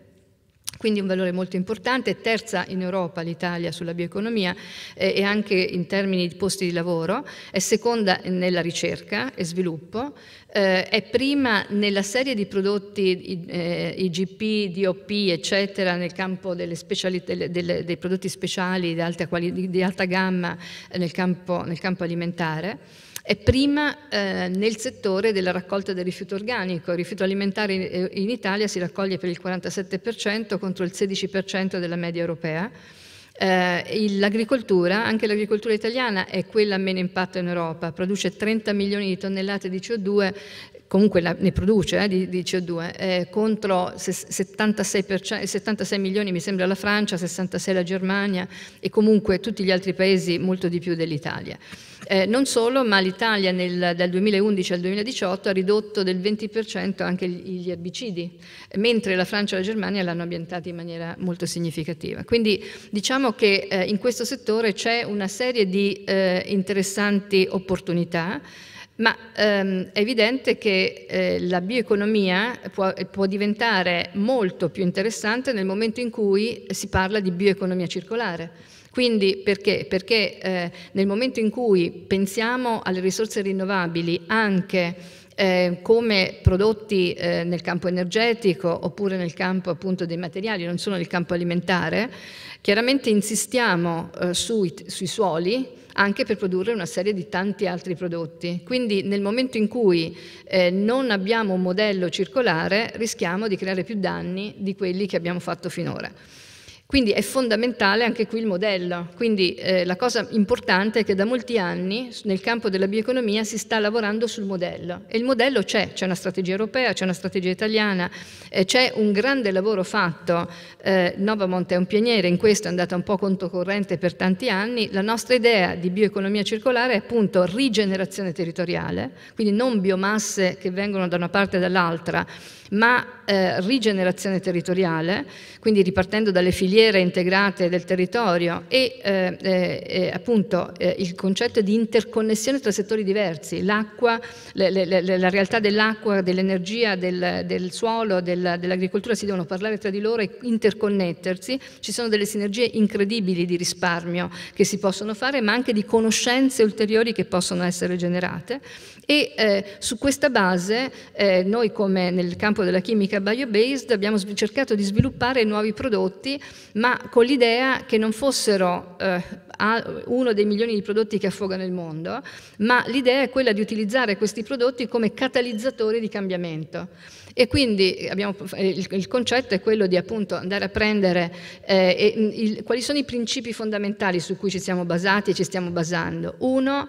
quindi un valore molto importante, terza in Europa l'Italia sulla bioeconomia eh, e anche in termini di posti di lavoro, è seconda nella ricerca e sviluppo, eh, è prima nella serie di prodotti eh, IGP, DOP, eccetera, nel campo delle delle, delle, dei prodotti speciali di alta, di alta gamma nel campo, nel campo alimentare è prima eh, nel settore della raccolta del rifiuto organico. Il rifiuto alimentare in, eh, in Italia si raccoglie per il 47% contro il 16% della media europea. Eh, l'agricoltura, anche l'agricoltura italiana è quella a meno impatto in Europa, produce 30 milioni di tonnellate di CO2 comunque la, ne produce eh, di, di, CO2, eh, contro 76, 76 milioni mi sembra la Francia, 66 la Germania e comunque tutti gli altri paesi molto di più dell'Italia. Eh, non solo, ma l'Italia nel, dal 2011 al 2018 ha ridotto del 20% anche gli erbicidi, mentre la Francia e la Germania l'hanno ambientata in maniera molto significativa. Quindi diciamo che eh, in questo settore c'è una serie di eh, interessanti opportunità. Ma ehm, è evidente che eh, la bioeconomia può, può, diventare molto più interessante nel momento in cui si parla di bioeconomia circolare. Quindi perché? Perché eh, nel momento in cui pensiamo alle risorse rinnovabili anche eh, come prodotti eh, nel campo energetico oppure nel campo appunto dei materiali, non solo nel campo alimentare, chiaramente insistiamo eh, sui, sui suoli anche per produrre una serie di tanti altri prodotti. Quindi nel momento in cui eh, non abbiamo un modello circolare rischiamo di creare più danni di quelli che abbiamo fatto finora. Quindi è fondamentale anche qui il modello. Quindi eh, la cosa importante è che da molti anni nel campo della bioeconomia si sta lavorando sul modello e il modello c'è, c'è una strategia europea, c'è una strategia italiana, eh, c'è un grande lavoro fatto, eh, Novamont è un pioniere, in questo è andata un po' controcorrente per tanti anni, la nostra idea di bioeconomia circolare è appunto rigenerazione territoriale, quindi non biomasse che vengono da una parte e dall'altra, ma eh, rigenerazione territoriale, quindi ripartendo dalle filiere integrate del territorio e eh, eh, eh appunto eh, il concetto di interconnessione tra settori diversi, l'acqua, le, le, le, la realtà dell'acqua, dell'energia, del, del suolo, del, dell'agricoltura si devono parlare tra di loro e interconnettersi, ci sono delle sinergie incredibili di risparmio che si possono fare, ma anche di conoscenze ulteriori che possono essere generate e eh, su questa base eh, noi come nel campo della chimica biobased abbiamo cercato di sviluppare nuovi prodotti, ma con l'idea che non fossero eh, uno dei milioni di prodotti che affogano il mondo, ma l'idea è quella di utilizzare questi prodotti come catalizzatori di cambiamento. E quindi abbiamo, eh, il, il, concetto è quello di appunto andare a prendere eh, mm, il, quali sono i principi fondamentali su cui ci siamo basati e ci stiamo basando. Uno,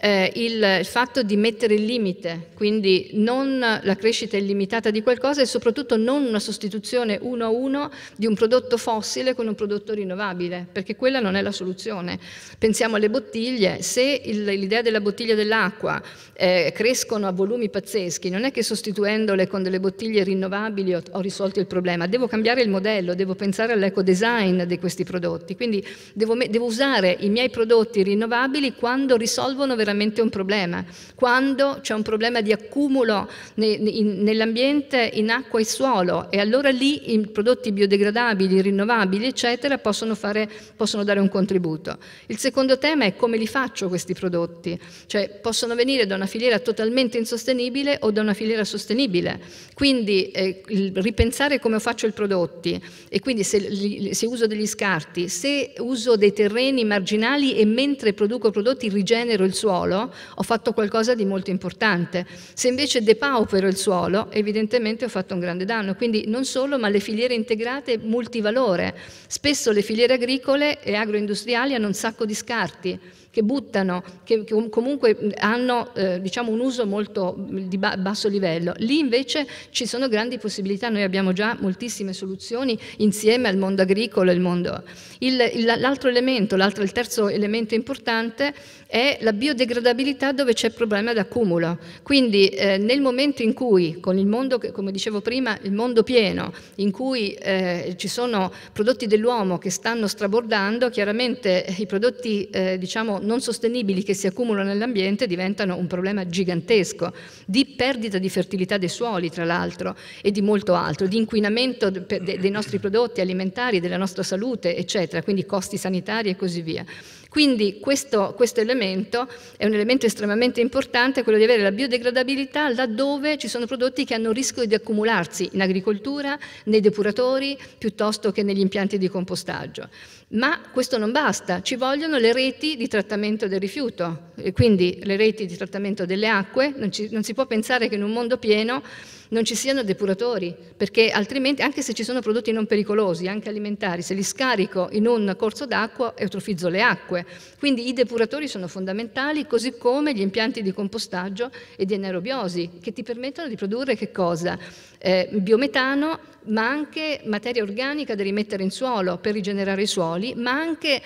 eh, il, il, fatto di mettere il limite, quindi non la crescita illimitata di qualcosa e soprattutto non una sostituzione uno a uno di un prodotto fossile con un prodotto rinnovabile, perché quella non è la soluzione. Pensiamo alle bottiglie, se il, l'idea della bottiglia dell'acqua eh, crescono a volumi pazzeschi, non è che sostituendole con delle bottiglie rinnovabili ho, ho risolto il problema, devo cambiare il modello, devo pensare all'ecodesign di questi prodotti, quindi devo, devo usare i miei prodotti rinnovabili quando risolvono veramente veramente un problema. Quando c'è un problema di accumulo nell'ambiente, in acqua e suolo, e allora lì i prodotti biodegradabili, rinnovabili, eccetera, possono, fare, possono dare un contributo. Il secondo tema è come li faccio questi prodotti, cioè possono venire da una filiera totalmente insostenibile o da una filiera sostenibile. Quindi eh, ripensare come faccio i prodotti e quindi se, se uso degli scarti, se uso dei terreni marginali e mentre produco prodotti rigenero il suolo, suolo, ho fatto qualcosa di molto importante. Se invece depaupero il suolo, evidentemente ho fatto un grande danno. Quindi non solo, ma le filiere integrate multivalore. Spesso le filiere agricole e agroindustriali hanno un sacco di scarti che buttano, che, che comunque hanno eh, diciamo un uso molto di ba- basso livello. Lì invece ci sono grandi possibilità, noi abbiamo già moltissime soluzioni insieme al mondo agricolo e al mondo... Il, il, l'altro elemento, l'altro, il terzo elemento importante è la biodegradabilità dove c'è il problema d'accumulo. Quindi eh, nel momento in cui, con il mondo, come dicevo prima, il mondo pieno, in cui eh, ci sono prodotti dell'uomo che stanno strabordando, chiaramente eh, i prodotti eh, diciamo, non sostenibili che si accumulano nell'ambiente diventano un problema gigantesco di perdita di fertilità dei suoli, tra l'altro, e di molto altro, di inquinamento dei nostri prodotti alimentari, della nostra salute, eccetera, quindi costi sanitari e così via. Quindi questo, questo elemento è un elemento estremamente importante, quello di avere la biodegradabilità laddove ci sono prodotti che hanno rischio di accumularsi in agricoltura, nei depuratori, piuttosto che negli impianti di compostaggio. Ma questo non basta, ci vogliono le reti di trattamento del rifiuto, e quindi le reti di trattamento delle acque, non, ci, non si può pensare che in un mondo pieno non ci siano depuratori, perché altrimenti, anche se ci sono prodotti non pericolosi, anche alimentari, se li scarico in un corso d'acqua eutrofizzo le acque. Quindi i depuratori sono fondamentali, così come gli impianti di compostaggio e di anaerobiosi, che ti permettono di produrre che cosa? Eh, biometano ma anche materia organica da rimettere in suolo per rigenerare i suoli, ma anche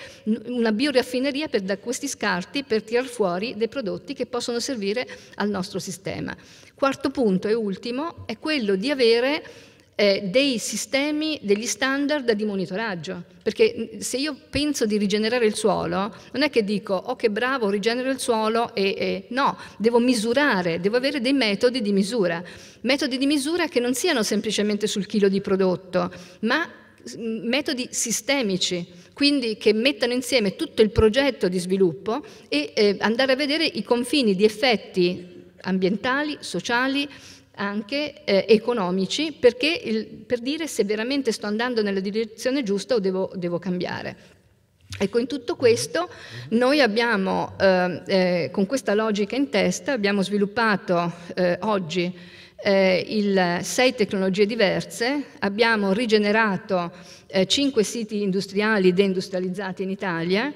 una bioraffineria per, da questi scarti per tirar fuori dei prodotti che possono servire al nostro sistema. Quarto punto e ultimo è quello di avere eh, dei sistemi, degli standard di monitoraggio. Perché mm, se io penso di rigenerare il suolo, non è che dico, oh che bravo, rigenero il suolo e, e... no, devo misurare, devo avere dei metodi di misura. Metodi di misura che non siano semplicemente sul chilo di prodotto, ma metodi sistemici, quindi che mettano insieme tutto il progetto di sviluppo e eh, andare a vedere i confini di effetti ambientali, sociali, anche eh, economici perché il, per dire se veramente sto andando nella direzione giusta o devo, devo cambiare. Ecco, in tutto questo noi abbiamo, eh, eh, con questa logica in testa, abbiamo sviluppato eh, oggi eh, il, sei tecnologie diverse, abbiamo rigenerato eh, cinque siti industriali deindustrializzati in Italia,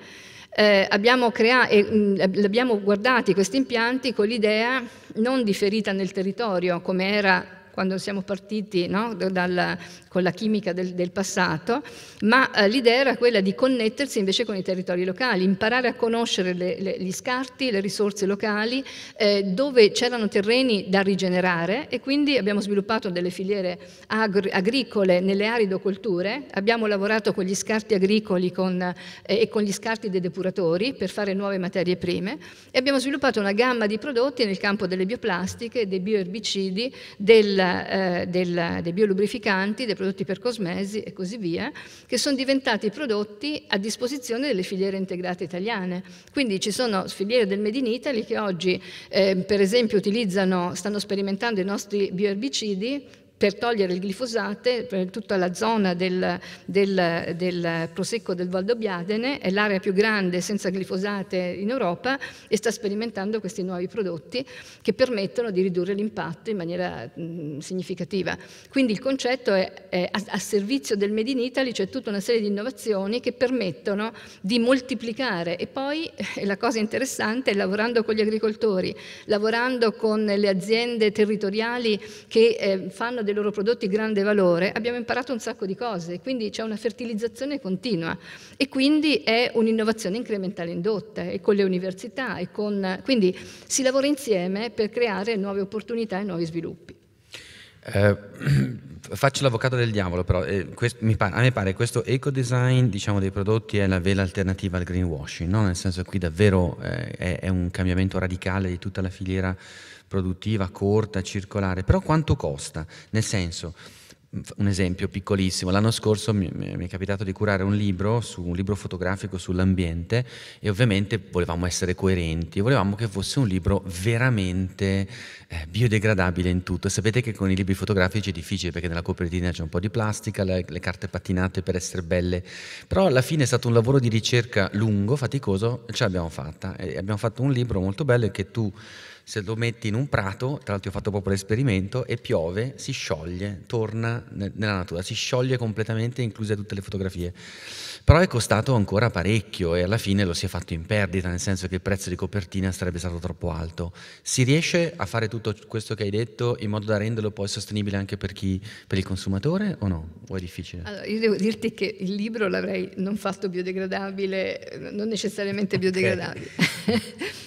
eh, abbiamo, crea- eh, mm, abbiamo guardati questi impianti con l'idea non di ferita nel territorio, come era quando siamo partiti no, dal, con la chimica del, del passato, ma eh, l'idea era quella di connettersi invece con i territori locali, imparare a conoscere le, le, gli scarti, le risorse locali, eh, dove c'erano terreni da rigenerare e quindi abbiamo sviluppato delle filiere agri- agricole nelle aridocolture, abbiamo lavorato con gli scarti agricoli con, eh, e con gli scarti dei depuratori per fare nuove materie prime e abbiamo sviluppato una gamma di prodotti nel campo delle bioplastiche, dei bioerbicidi, del del, eh, del, dei biolubrificanti, dei prodotti per cosmesi e così via, che sono diventati prodotti a disposizione delle filiere integrate italiane. Quindi ci sono filiere del Made in Italy che oggi, eh, per esempio, utilizzano, stanno sperimentando i nostri bioerbicidi per togliere il glifosato per tutta la zona del, del, del prosecco del Val è l'area più grande senza glifosato in Europa e sta sperimentando questi nuovi prodotti che permettono di ridurre l'impatto in maniera mh, significativa. Quindi il concetto è, è a, a, servizio del Made in Italy c'è tutta una serie di innovazioni che permettono di moltiplicare e poi eh, la cosa interessante è lavorando con gli agricoltori, lavorando con le aziende territoriali che eh, fanno dei loro prodotti grande valore, abbiamo imparato un sacco di cose, quindi c'è una fertilizzazione continua e quindi è un'innovazione incrementale indotta e con le università e con... quindi si lavora insieme per creare nuove opportunità e nuovi sviluppi. Eh, faccio l'avvocato del diavolo, però eh, quest, pare, a me pare questo eco-design diciamo, dei prodotti è la vela alternativa al greenwashing, no? nel senso che qui davvero eh, è, è, un cambiamento radicale di tutta la filiera produttiva, corta, circolare, però quanto costa? Nel senso, un esempio piccolissimo, l'anno scorso mi, mi, è capitato di curare un libro, su, un libro fotografico sull'ambiente e ovviamente volevamo essere coerenti, volevamo che fosse un libro veramente eh, biodegradabile in tutto. Sapete che con i libri fotografici è difficile perché nella copertina c'è un po' di plastica, le, le carte patinate per essere belle, però alla fine è stato un lavoro di ricerca lungo, faticoso, ce l'abbiamo fatta e abbiamo fatto un libro molto bello che tu se lo metti in un prato, tra l'altro ho fatto proprio l'esperimento, e piove, si scioglie, torna nella natura, si scioglie completamente, incluse tutte le fotografie. Però è costato ancora parecchio e alla fine lo si è fatto in perdita, nel senso che il prezzo di copertina sarebbe stato troppo alto. Si riesce a fare tutto questo che hai detto in modo da renderlo poi sostenibile anche per, chi, per il consumatore o no? O è difficile? Allora, io devo dirti che il libro l'avrei non fatto biodegradabile, non necessariamente biodegradabile. Okay.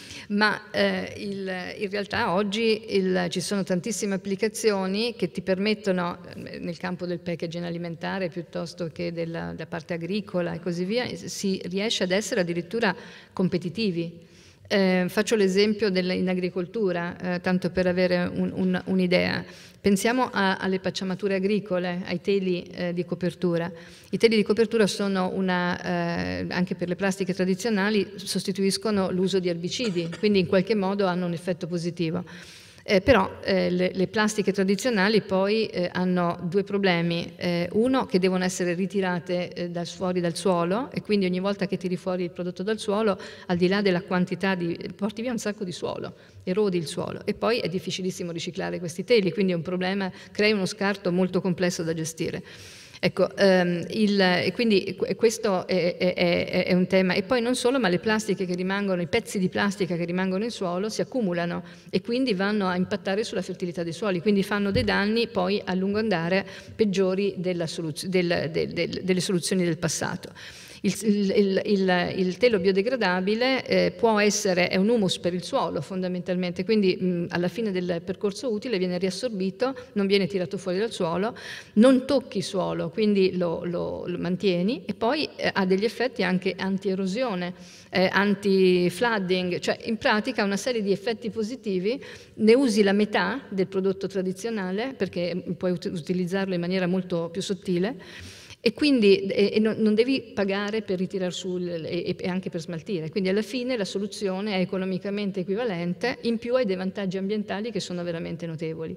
ma eh, il, in realtà oggi il, ci sono tantissime applicazioni che ti permettono, eh, nel campo del packaging alimentare piuttosto che della, della parte agricola e così via, si riesce ad essere addirittura competitivi. Eh, faccio l'esempio in agricoltura, eh, tanto per avere un'idea. Un, un Pensiamo a, alle pacciamature agricole, ai teli eh, di copertura. I teli di copertura sono una, eh, anche per le plastiche tradizionali, sostituiscono l'uso di erbicidi, quindi in qualche modo hanno un effetto positivo. Eh, però eh, le, le, plastiche tradizionali poi eh, hanno due problemi. Eh, uno, che devono essere ritirate eh, dal, fuori dal suolo e quindi ogni volta che tiri fuori il prodotto dal suolo, al di là della quantità di... porti via un sacco di suolo, erodi il suolo. E poi è difficilissimo riciclare questi teli, quindi è un problema, crea uno scarto molto complesso da gestire. Ecco, ehm, il, quindi questo è, è, è, un tema. E poi non solo, ma le plastiche che rimangono, i pezzi di plastica che rimangono in suolo si accumulano e quindi vanno a impattare sulla fertilità dei suoli, quindi fanno dei danni poi a lungo andare peggiori della, del, del, del, delle soluzioni del passato. Il, il, il, il telo biodegradabile eh, può essere, è un humus per il suolo fondamentalmente, quindi mh, alla fine del percorso utile viene riassorbito, non viene tirato fuori dal suolo, non tocchi suolo, quindi lo, lo, lo mantieni e poi eh, ha degli effetti anche anti-erosione, eh, anti-flooding, cioè in pratica una serie di effetti positivi, ne usi la metà del prodotto tradizionale perché puoi utilizzarlo in maniera molto più sottile e quindi e, e non, non, devi pagare per ritirare su e, e, anche per smaltire. Quindi alla fine la soluzione è economicamente equivalente, in più hai dei vantaggi ambientali che sono veramente notevoli.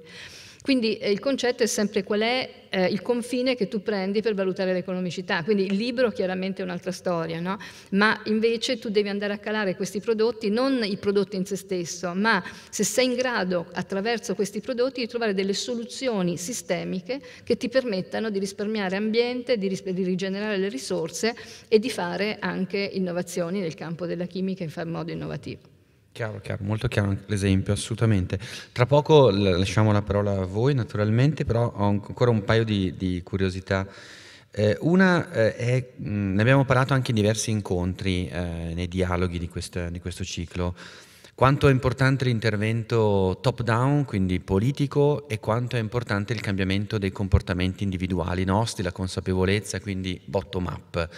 Quindi eh, il concetto è sempre qual è eh, il confine che tu prendi per valutare l'economicità. Quindi il libro chiaramente è un'altra storia, no? ma invece tu devi andare a calare questi prodotti, non i prodotti in se stesso, ma se sei in grado attraverso questi prodotti di trovare delle soluzioni sistemiche che ti permettano di risparmiare ambiente, di, ris- di rigenerare le risorse e di fare anche innovazioni nel campo della chimica in modo innovativo. Chiaro, chiaro, molto chiaro l'esempio, assolutamente. Tra poco lasciamo la parola a voi naturalmente, però ho ancora un paio di, di curiosità. Eh, una eh, è, mh, ne abbiamo parlato anche in diversi incontri, eh, nei dialoghi di, quest, di questo ciclo, quanto è importante l'intervento top down, quindi politico, e quanto è importante il cambiamento dei comportamenti individuali nostri, la consapevolezza, quindi bottom up.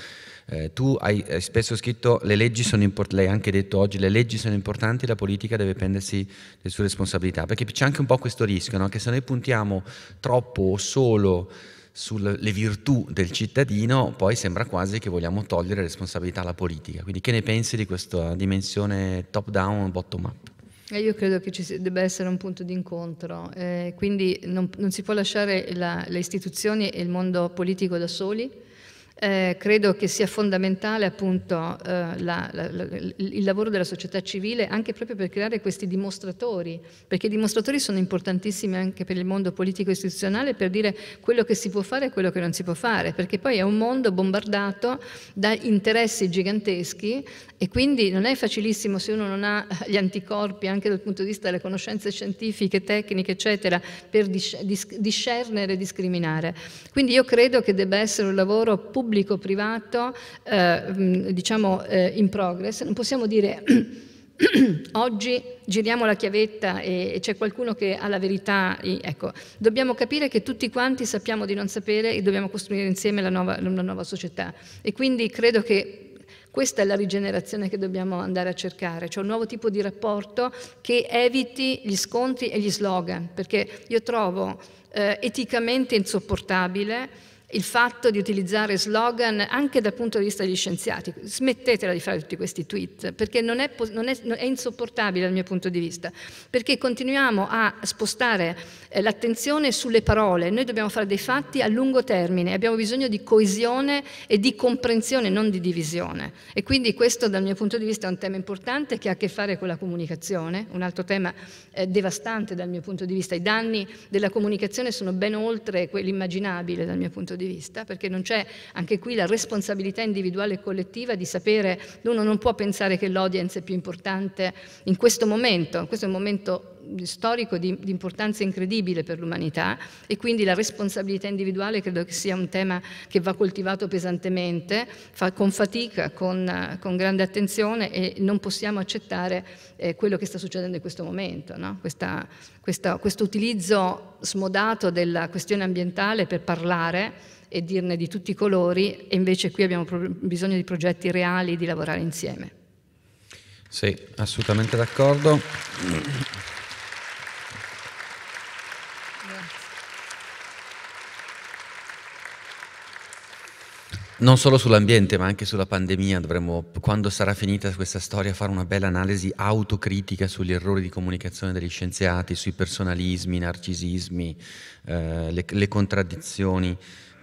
Eh, tu hai, hai, spesso scritto le leggi sono importanti, lei ha anche detto oggi le leggi sono importanti, la politica deve prendersi le sue responsabilità, perché c'è anche un po' questo rischio, no? che se noi puntiamo troppo o solo sulle virtù del cittadino, poi sembra quasi che vogliamo togliere responsabilità alla politica. Quindi che ne pensi di questa dimensione top-down, bottom-up? Eh, io credo che ci debba essere un punto di incontro, eh, quindi non, non, si può lasciare la, le istituzioni e il mondo politico da soli, eh, credo che sia fondamentale appunto eh, la, la, la, il lavoro della società civile anche proprio per creare questi dimostratori, perché i dimostratori sono importantissimi anche per il mondo politico istituzionale per dire quello che si può fare e quello che non si può fare, perché poi è un mondo bombardato da interessi giganteschi e quindi non è facilissimo se uno non ha gli anticorpi anche dal punto di vista delle conoscenze scientifiche, tecniche, eccetera, per dis- dis- discernere e discriminare. Quindi io credo che debba essere un lavoro pubblico pubblico-privato eh, mm, diciamo, eh, in progress, non possiamo dire oggi giriamo la chiavetta e, c'è qualcuno che ha la verità, ecco, dobbiamo capire che tutti quanti sappiamo di non sapere e dobbiamo costruire insieme la nuova, una nuova società. E quindi credo che questa è la rigenerazione che dobbiamo andare a cercare, cioè un nuovo tipo di rapporto che eviti gli scontri e gli slogan, perché io trovo eh, eticamente insopportabile il fatto di utilizzare slogan anche dal punto di vista degli scienziati. Smettetela di fare tutti questi tweet, perché non è, non è, è insopportabile dal mio punto di vista, perché continuiamo a spostare eh, l'attenzione sulle parole. Noi dobbiamo fare dei fatti a lungo termine, abbiamo bisogno di coesione e di comprensione, non di divisione. E quindi questo dal mio punto di vista è un tema importante che ha a che fare con la comunicazione, un altro tema eh, devastante dal mio punto di vista. I danni della comunicazione sono ben oltre quell'immaginabile dal mio punto di vista di vista, perché non c'è anche qui la responsabilità individuale e collettiva di sapere, uno non può pensare che l'audience è più importante in questo momento, questo è un momento storico di, di, importanza incredibile per l'umanità e quindi la responsabilità individuale credo che sia un tema che va coltivato pesantemente, fa, con fatica, con, con, grande attenzione e non possiamo accettare eh, quello che sta succedendo in questo momento, no? questa, questa, questo utilizzo smodato della questione ambientale per parlare e dirne di tutti i colori, e invece qui abbiamo bisogno di progetti reali, di lavorare insieme. Sì, assolutamente d'accordo. Non solo sull'ambiente, ma anche sulla pandemia dovremmo, quando sarà finita questa storia, fare una bella analisi autocritica sugli errori di comunicazione degli scienziati, sui personalismi, i narcisismi, eh, le, le, contraddizioni.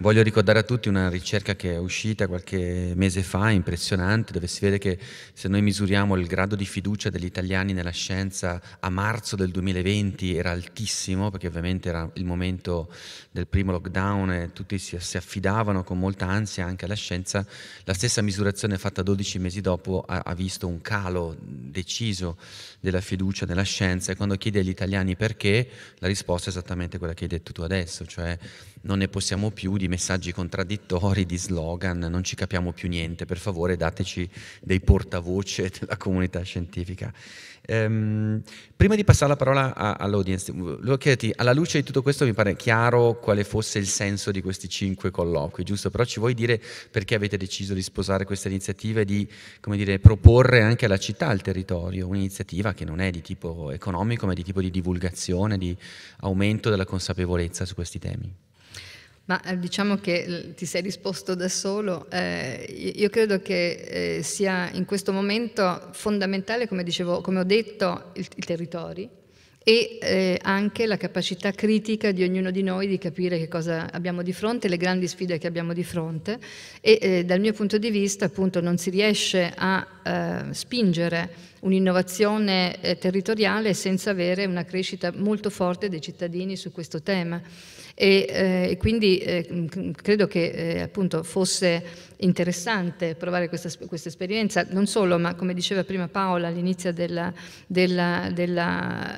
Voglio ricordare a tutti una ricerca che è uscita qualche mese fa, impressionante, dove si vede che se noi misuriamo il grado di fiducia degli italiani nella scienza a marzo del 2020 era altissimo, perché ovviamente era il momento del primo lockdown e tutti si, si affidavano con molta ansia anche alla scienza, la stessa misurazione fatta 12 mesi dopo ha, ha visto un calo deciso della fiducia nella scienza e quando chiedi agli italiani perché, la risposta è esattamente quella che hai detto tu adesso, cioè non ne possiamo più di messaggi contraddittori, di slogan, non ci capiamo più niente, per favore dateci dei portavoce della comunità scientifica. Ehm, prima di passare la parola all'audience, volevo chiederti, alla luce di tutto questo mi pare chiaro quale fosse il senso di questi cinque colloqui, giusto? Però ci vuoi dire perché avete deciso di sposare questa iniziativa e di dire, proporre anche alla città, al territorio, un'iniziativa che non è di tipo economico, ma di tipo di divulgazione, di aumento della consapevolezza su questi temi? Ma eh, diciamo che ti sei risposto da solo. Eh, io credo che eh, sia in questo momento fondamentale, come, dicevo, come ho detto, il, i territori e eh, anche la capacità critica di ognuno di noi di capire che cosa abbiamo di fronte, le grandi sfide che abbiamo di fronte e eh, dal mio punto di vista appunto non si riesce a eh, spingere un'innovazione eh, territoriale senza avere una crescita molto forte dei cittadini su questo tema. E, eh, quindi eh, credo che eh, appunto fosse interessante provare questa, questa, esperienza, non solo, ma come diceva prima Paola all'inizio dell'incontro, della, della,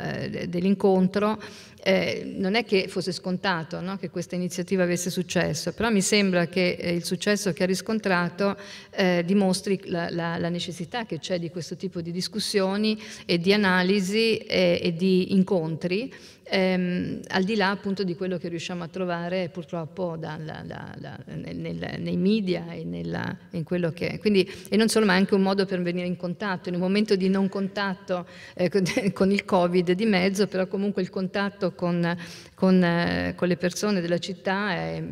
dell eh, eh, non è che fosse scontato no, che questa iniziativa avesse successo, però mi sembra che eh, il successo che ha riscontrato eh, dimostri la, la, la, necessità che c'è di questo tipo di discussioni e di analisi eh, e di incontri ehm, al di là appunto di quello che riusciamo a trovare purtroppo dalla, da, da, nel, nel, nei media e, nella, in quello che Quindi, e non solo, ma anche un modo per venire in contatto, in un momento di non contatto eh, con il Covid di mezzo, però comunque il contatto con, con, eh, con le persone della città è,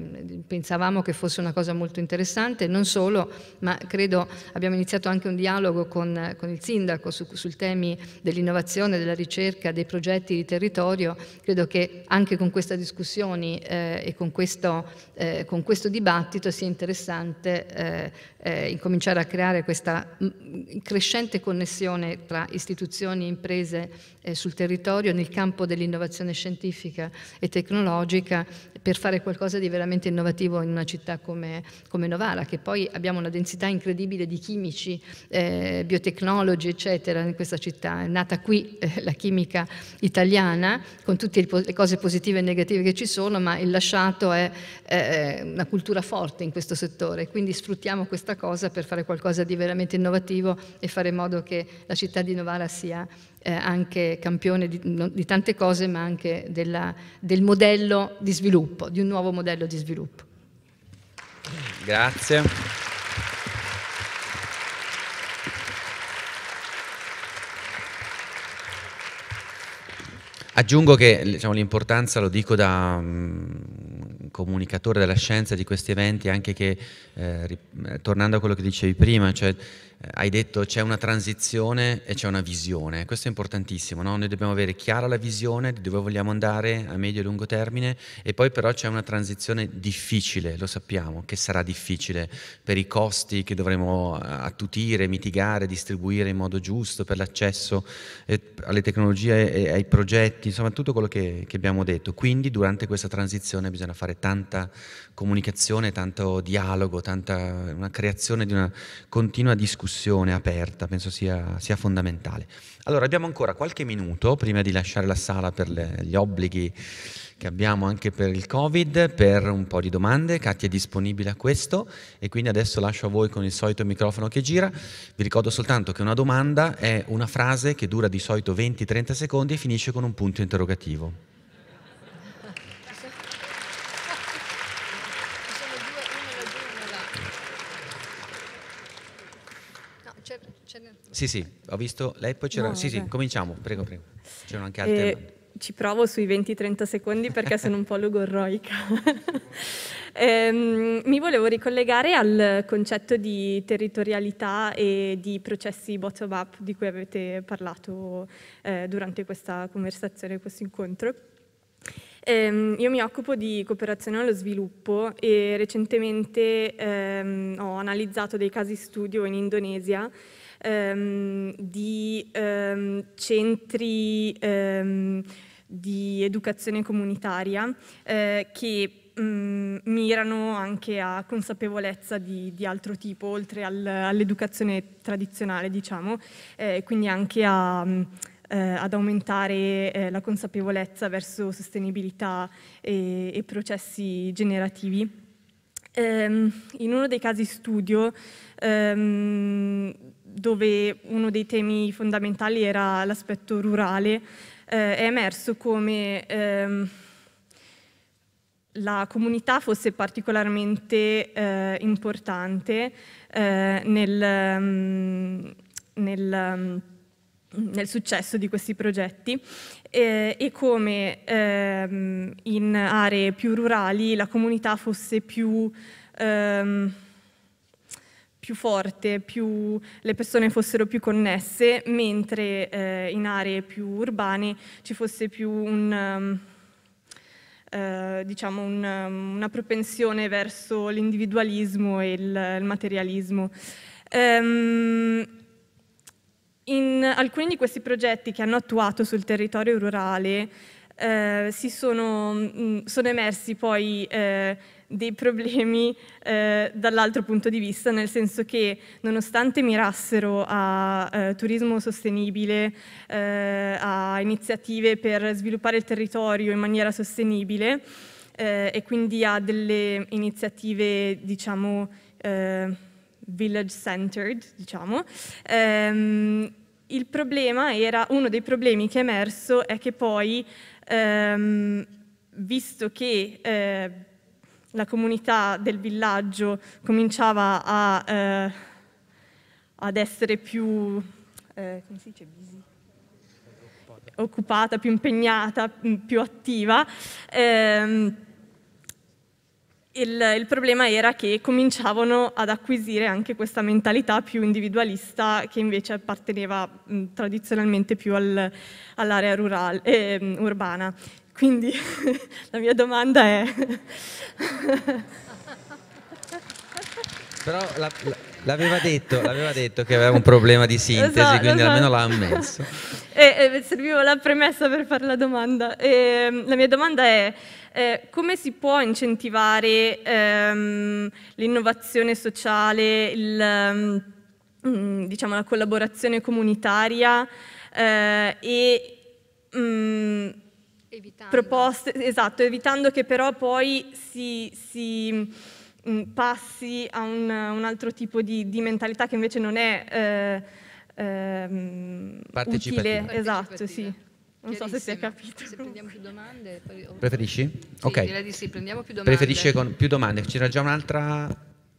pensavamo che fosse una cosa molto interessante, non solo, ma credo abbiamo iniziato anche un dialogo con, con il sindaco su, sul temi dell'innovazione, della ricerca, dei progetti di territorio credo che anche con questa discussione eh, e con questo, eh, con questo, dibattito sia interessante eh, eh, incominciare a creare questa mm, crescente connessione tra istituzioni e imprese eh, sul territorio nel campo dell'innovazione scientifica e tecnologica per fare qualcosa di veramente innovativo in una città come, come Novara, che poi abbiamo una densità incredibile di chimici, eh, biotecnologi, eccetera, in questa città. È nata qui eh, la chimica italiana, con tutte le cose positive e negative che ci sono, ma il lasciato è una cultura forte in questo settore, quindi sfruttiamo questa un'altra cosa per fare qualcosa di veramente innovativo e fare in modo che la città di Novara sia eh, anche campione di, di, tante cose, ma anche della, del modello di sviluppo, di un nuovo modello di sviluppo. Grazie. Aggiungo che diciamo, l'importanza, lo dico da um, comunicatore della scienza di questi eventi, anche che, eh, eh tornando a quello che dicevi prima, cioè eh, hai detto c'è una transizione e c'è una visione, questo è importantissimo, no? noi dobbiamo avere chiara la visione di dove vogliamo andare a medio e lungo termine e poi però c'è una transizione difficile, lo sappiamo che sarà difficile per i costi che dovremo eh, attutire, mitigare, distribuire in modo giusto, per l'accesso eh, alle tecnologie e ai progetti, insomma tutto quello che, che abbiamo detto, quindi durante questa transizione bisogna fare tanta comunicazione, tanto dialogo, tanta una creazione di una continua discussione aperta, penso sia, sia fondamentale. Allora, abbiamo ancora qualche minuto prima di lasciare la sala per le, gli obblighi che abbiamo anche per il Covid, per un po' di domande. Katia è disponibile a questo e quindi adesso lascio a voi con il solito microfono che gira. Vi ricordo soltanto che una domanda è una frase che dura di solito 20-30 secondi e finisce con un punto interrogativo. Sì, sì, ho visto lei, poi c'era... No, sì, sì, cominciamo, prego, prego. C'erano anche eh, altre... E ci provo sui 20-30 secondi perché sono un po' logorroica. ehm, mi volevo ricollegare al concetto di territorialità e di processi bottom-up di cui avete parlato eh, durante questa conversazione, questo incontro. Ehm, io mi occupo di cooperazione allo sviluppo e recentemente ehm, ho analizzato dei casi studio in Indonesia ehm, di ehm, centri ehm, di educazione comunitaria eh, che Mm, mirano anche a consapevolezza di, di altro tipo, oltre al, all'educazione tradizionale, diciamo, eh, quindi anche a, mm, eh, ad aumentare eh, la consapevolezza verso sostenibilità e, e processi generativi. Um, in uno dei casi studio um, dove uno dei temi fondamentali era l'aspetto rurale, eh, è emerso come ehm, la comunità fosse particolarmente eh, importante eh, nel, mh, ehm, nel, mh, ehm, nel, successo di questi progetti eh, e come ehm, in aree più rurali la comunità fosse più... Ehm, più forte, più le persone fossero più connesse, mentre eh, in aree più urbane ci fosse più un, um, uh, diciamo un, um, una propensione verso l'individualismo e il, il materialismo. Um, in alcuni di questi progetti che hanno attuato sul territorio rurale eh, sono, mh, mm, sono, emersi poi eh, dei problemi eh, dall'altro punto di vista, nel senso che nonostante mirassero a eh, turismo sostenibile, eh, a iniziative per sviluppare il territorio in maniera sostenibile eh, e quindi a delle iniziative, diciamo, eh, village centered, diciamo, ehm, il problema era, uno dei problemi che è emerso è che poi, ehm, visto che eh, la comunità del villaggio cominciava a, eh, ad essere più eh, dice, occupata, più impegnata, mm, più attiva, ehm, il, il, problema era che cominciavano ad acquisire anche questa mentalità più individualista che invece apparteneva mh, mm, tradizionalmente più al, all'area rurale, eh, urbana. Quindi la mia domanda è... Però la, la, l'aveva, detto, l'aveva, detto, che aveva un problema di sintesi, so, esatto, quindi so. almeno esatto. l'ha ammesso. E, e, serviva la premessa per fare la domanda. E, mm, la mia domanda è eh, come si può incentivare ehm, l'innovazione sociale, il, mm, mm, diciamo, la collaborazione comunitaria eh, e... Mh, evitando. proposte, esatto, evitando che però poi si, si mh, mm, passi a un, un, altro tipo di, di, mentalità che invece non è eh, eh, utile. Esatto, sì. Non so se si è capito. Se prendiamo più domande. Preferisci? Sì, ok. Direi di sì, prendiamo più domande. Preferisce con più domande. C'era già un'altra...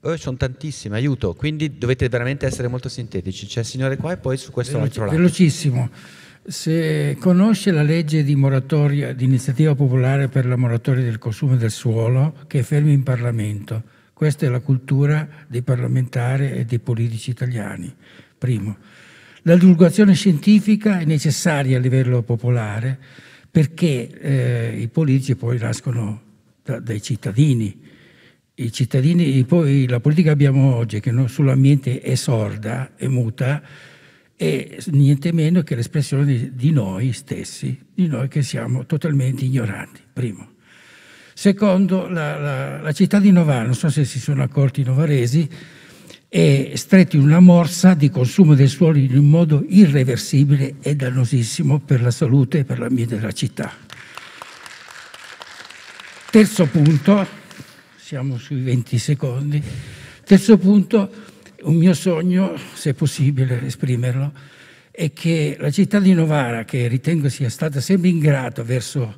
Oh, eh, sono tantissime, aiuto. Quindi dovete veramente essere molto sintetici. C'è il signore qua e poi su questo Veloci, altro lato. Velocissimo se conosce la legge di moratoria di iniziativa popolare per la moratoria del consumo del suolo che è ferma in Parlamento. Questa è la cultura dei parlamentari e dei politici italiani. Primo. La divulgazione scientifica è necessaria a livello popolare perché eh, i politici poi nascono da, dai cittadini. I cittadini poi la politica che abbiamo oggi, che sull'ambiente è sorda, è muta, e niente meno che l'espressione di, di, noi stessi, di noi che siamo totalmente ignoranti, primo. Secondo, la, la, la città di Novara, non so se si sono accorti i novaresi, è stretta in una morsa di consumo del suolo in un modo irreversibile e dannosissimo per la salute e per l'ambiente della città. Terzo punto, siamo sui 20 secondi, terzo punto, un mio sogno, se è possibile esprimerlo, è che la città di Novara, che ritengo sia stata sempre ingrata verso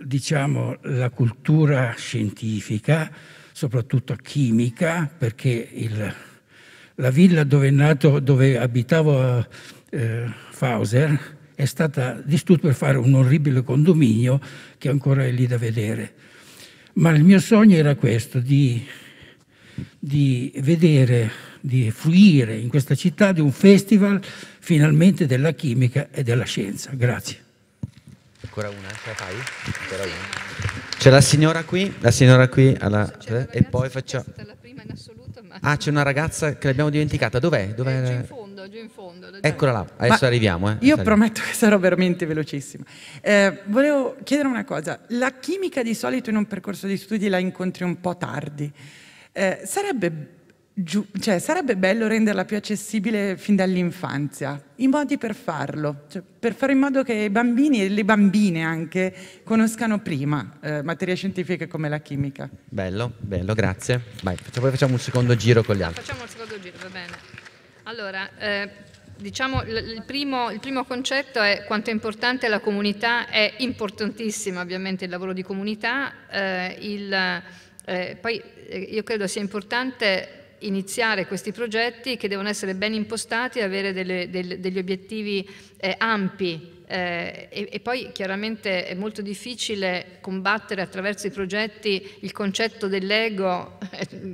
diciamo, la cultura scientifica, soprattutto chimica, perché il, la villa dove, nato, dove abitavo eh, Fauser è stata distrutta per fare un orribile condominio che ancora è lì da vedere. Ma il mio sogno era questo, di, di vedere di fruire in questa città di un festival finalmente della chimica e della scienza. Grazie. Ancora una, ce la fai? Ancora una. C'è la signora qui, la signora qui, alla... e poi facciamo... Assoluto, ma... Ah, c'è una ragazza che l'abbiamo dimenticata. Dov'è? Eh, dov'è? Giù in fondo, giù in fondo. Eccola là, adesso ma arriviamo. Eh. Io prometto che sarò veramente velocissima. Eh, volevo chiedere una cosa. La chimica di solito in un percorso di studi la incontri un po' tardi. Eh, sarebbe giù, cioè, sarebbe bello renderla più accessibile fin dall'infanzia. I modi per farlo, cioè, per fare in modo che i bambini e le bambine anche conoscano prima eh, materie scientifiche come la chimica. Bello, bello, grazie. Vai, poi facciamo un secondo giro con gli altri. Facciamo un secondo giro, va bene. Allora, eh, diciamo, il primo, il primo concetto è quanto è importante la comunità, è importantissimo ovviamente il lavoro di comunità, eh, il, eh, poi eh, io credo sia importante iniziare questi progetti che devono essere ben impostati e avere delle, del, degli obiettivi eh, ampi eh, e, e, poi chiaramente è molto difficile combattere attraverso i progetti il concetto dell'ego.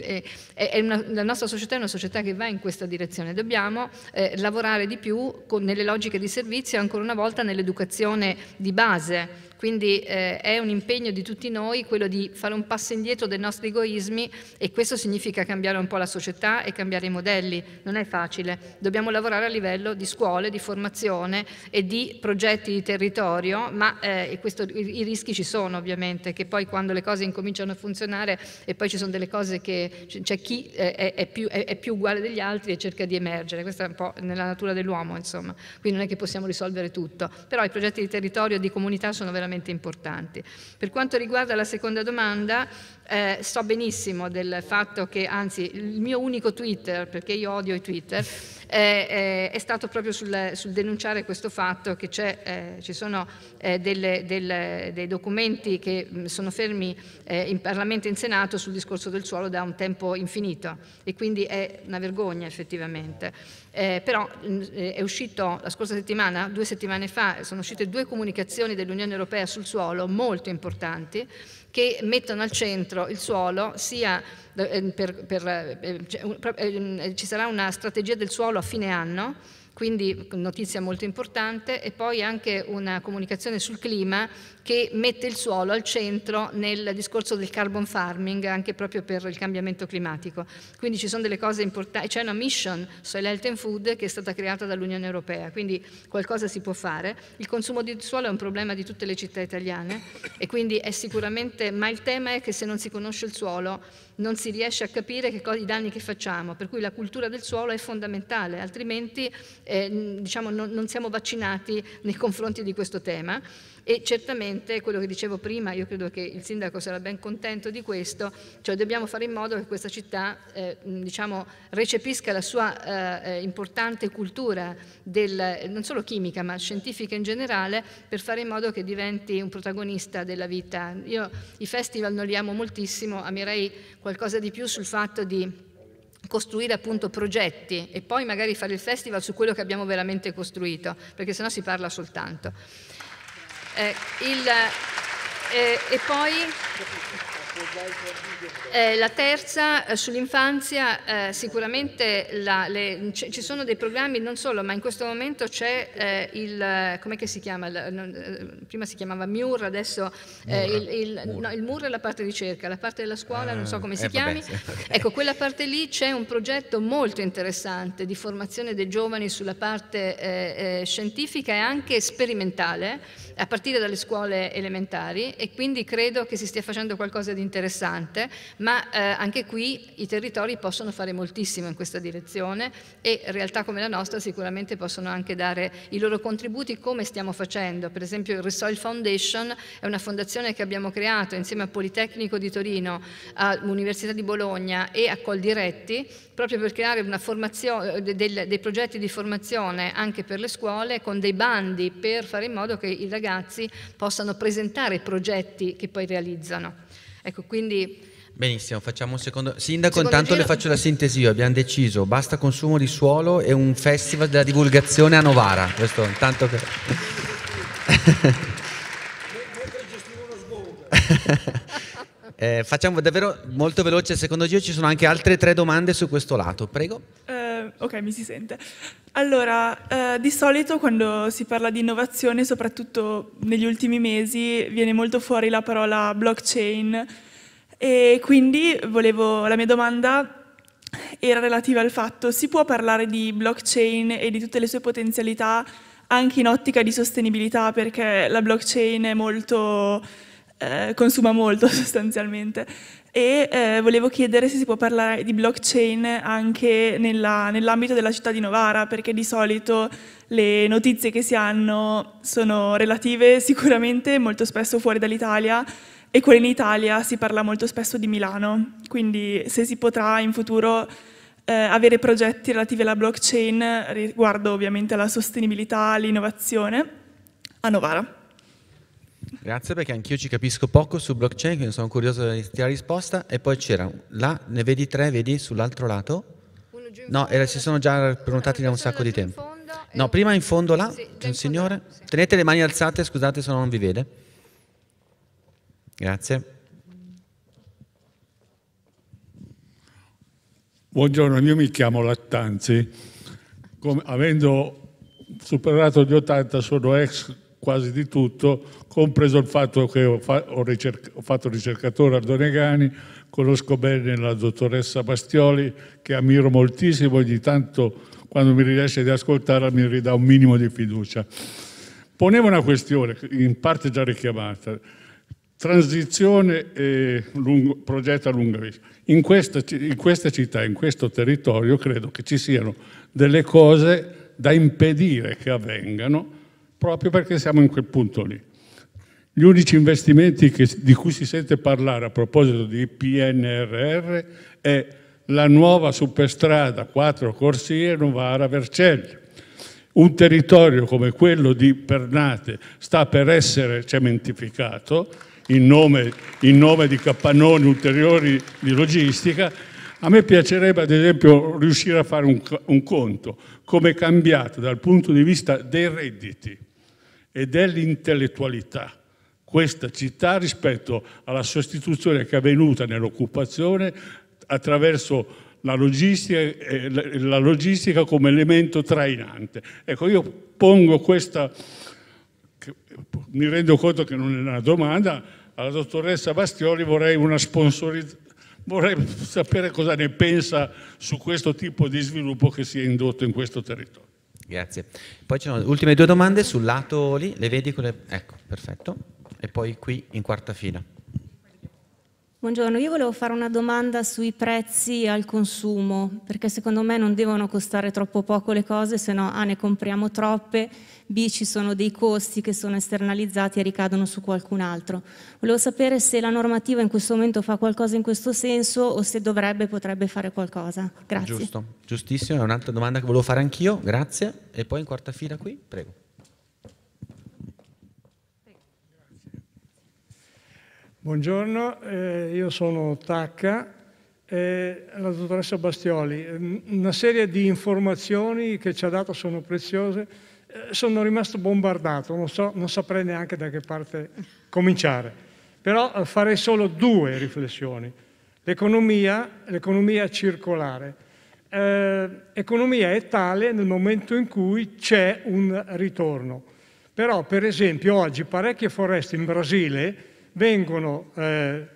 Eh, eh, una, la nostra società è una società che va in questa direzione. Dobbiamo eh, lavorare di più con, nelle logiche di servizio e ancora una volta nell'educazione di base. Quindi eh, è un impegno di tutti noi quello di fare un passo indietro dai nostri egoismi e questo significa cambiare un po' la società e cambiare i modelli. Non è facile. Dobbiamo lavorare a livello di scuole, di formazione e di progetti di territorio, ma eh, questo, i, i, rischi ci sono ovviamente, che poi quando le cose incominciano a funzionare e poi ci sono delle cose che c'è cioè, chi eh, è, è, più, è, è più uguale degli altri e cerca di emergere. Questa è un po' nella natura dell'uomo, insomma. Quindi non è che possiamo risolvere tutto. Però i progetti di territorio e di comunità sono veramente estremamente importante. Per quanto riguarda la seconda domanda, eh, so benissimo del fatto che, anzi, il mio unico Twitter, perché io odio i Twitter, eh, eh, è stato proprio sul, sul, denunciare questo fatto che eh, ci sono eh, delle, delle, dei documenti che mh, mm, sono fermi eh, in Parlamento e in Senato sul discorso del suolo da un tempo infinito e quindi è una vergogna effettivamente. però mh, mm, è uscito la scorsa settimana, due settimane fa, sono uscite due comunicazioni dell'Unione Europea sul suolo molto importanti che mettono al centro dentro il suolo sia eh, per, per, eh, cioè, ehm, ci sarà una strategia del suolo a fine anno quindi notizia molto importante, e poi anche una comunicazione sul clima che mette il suolo al centro nel discorso del carbon farming, anche proprio per il cambiamento climatico. Quindi ci sono delle cose importanti, c'è una mission Soil Health and Food che è stata creata dall'Unione Europea, quindi qualcosa si può fare. Il consumo di suolo è un problema di tutte le città italiane e quindi è sicuramente, ma il tema è che se non si conosce il suolo non si riesce a capire che cosa, i danni che facciamo, per cui la cultura del suolo è fondamentale, altrimenti eh, diciamo, non, non siamo vaccinati nei confronti di questo tema e certamente quello che dicevo prima, io credo che il sindaco sarà ben contento di questo, cioè dobbiamo fare in modo che questa città eh, diciamo, recepisca la sua eh, eh, importante cultura del, non solo chimica ma scientifica in generale per fare in modo che diventi un protagonista della vita. Io i festival non li amo moltissimo, amerei qualcosa di più sul fatto di costruire appunto progetti e poi magari fare il festival su quello che abbiamo veramente costruito, perché sennò si parla soltanto. Eh, il, eh, e poi eh, la terza eh, sull'infanzia, eh, sicuramente la, le, c- ci sono dei programmi, non solo, ma in questo momento c'è eh, il, come si chiama, il, non, prima si chiamava MUR, adesso il, il, MUR. No, il, MUR è la parte ricerca, la parte della scuola non so ah, come si chiami, vabbè, sì, okay. ecco quella parte lì c'è un progetto molto interessante di formazione dei giovani sulla parte scientifica e anche sperimentale a partire dalle scuole elementari e quindi credo che si stia facendo qualcosa di interessante, ma eh, anche qui i territori possono fare moltissimo in questa direzione e realtà come la nostra sicuramente possono anche dare i loro contributi come stiamo facendo. Per esempio il Resoil Foundation è una fondazione che abbiamo creato insieme a Politecnico di Torino, all'Università di Bologna e a Coldiretti proprio per creare eh, dei progetti di formazione anche per le scuole con dei bandi per fare in modo che i ragazzi ragazzi possano presentare i progetti che poi realizzano. Ecco, quindi... Benissimo, facciamo un secondo. Sindaco, secondo intanto giro... le faccio la sintesi. Io. Abbiamo deciso: basta consumo di suolo e un festival della divulgazione a Novara. Questo intanto che. Eh, facciamo davvero molto veloce secondo giro, ci sono anche altre tre domande su questo lato, prego. Eh, ok, mi si sente. Allora, eh, di solito quando si parla di innovazione, soprattutto negli ultimi mesi, viene molto fuori la parola blockchain e quindi volevo, la mia domanda era relativa al fatto si può parlare di blockchain e di tutte le sue potenzialità anche in ottica di sostenibilità perché la blockchain è molto eh, consuma molto sostanzialmente. E eh, volevo chiedere se si può parlare di blockchain anche nell'ambito della città di Novara, perché di solito le notizie che si hanno sono relative sicuramente molto spesso fuori dall'Italia e quelle in Italia si parla molto spesso di Milano, quindi se si potrà in futuro eh, avere progetti relativi alla blockchain riguardo ovviamente alla sostenibilità, all'innovazione a Novara. Grazie perché anch'io ci capisco poco su blockchain, quindi sono curioso della risposta. E poi c'era, là ne vedi tre, vedi sull'altro lato? No, si sono già prenotati da un sacco di tempo. No, prima in fondo là, c'è un signore. Tenete le mani alzate, scusate se non vi vede. Grazie. Buongiorno, io mi chiamo Lattanzi. Come, avendo superato gli 80 sono ex quasi di tutto, compreso il fatto che ho, fatto ricercatore a Donegani, conosco bene la dottoressa Bastioli, che ammiro moltissimo, ogni tanto quando mi riesce di ascoltarla mi ridà un minimo di fiducia. Ponevo una questione, in parte già richiamata, transizione e lungo, progetto a lunga vista. In questa, in questa città, in questo territorio, credo che ci siano delle cose da impedire che avvengano, proprio perché siamo in quel punto lì. Gli unici investimenti che, di cui si sente parlare a proposito di PNRR è la nuova superstrada quattro corsie Novara-Vercelli. Un territorio come quello di Pernate sta per essere cementificato in nome, in nome di capannoni ulteriori di logistica a me piacerebbe ad esempio riuscire a fare un, un conto, come è cambiato dal punto di vista dei redditi e dell'intellettualità Questa città rispetto alla sostituzione che è avvenuta nell'occupazione attraverso la logistica, eh, la logistica, come elemento trainante. Ecco, io pongo questa, mi rendo conto che non è una domanda, alla dottoressa Bastioli vorrei una sponsorizzazione vorrei sapere cosa ne pensa su questo tipo di sviluppo che si è indotto in questo territorio. Grazie. Poi ci sono le ultime due domande sul lato lì, le vedi? Quelle... Ecco, perfetto. E poi qui in quarta fila. Buongiorno, io volevo fare una domanda sui prezzi al consumo, perché secondo me non devono costare troppo poco le cose, se no A ah, ne compriamo troppe, B ci sono dei costi che sono esternalizzati e ricadono su qualcun altro. Volevo sapere se la normativa in questo momento fa qualcosa in questo senso o se dovrebbe, potrebbe fare qualcosa. Grazie. Giusto, giustissimo, è un'altra domanda che volevo fare anch'io, grazie. E poi in quarta fila qui, prego. Buongiorno, eh, io sono Tacca, eh, la dottoressa Bastioli. Mm, una serie di informazioni che ci ha dato sono preziose. Eh, sono rimasto bombardato, non, so, non, saprei neanche da che parte cominciare. Però eh, farei solo due riflessioni. L'economia, l'economia circolare. Eh, economia è tale nel momento in cui c'è un ritorno. Però, per esempio, oggi parecchie foreste in Brasile vengono, eh,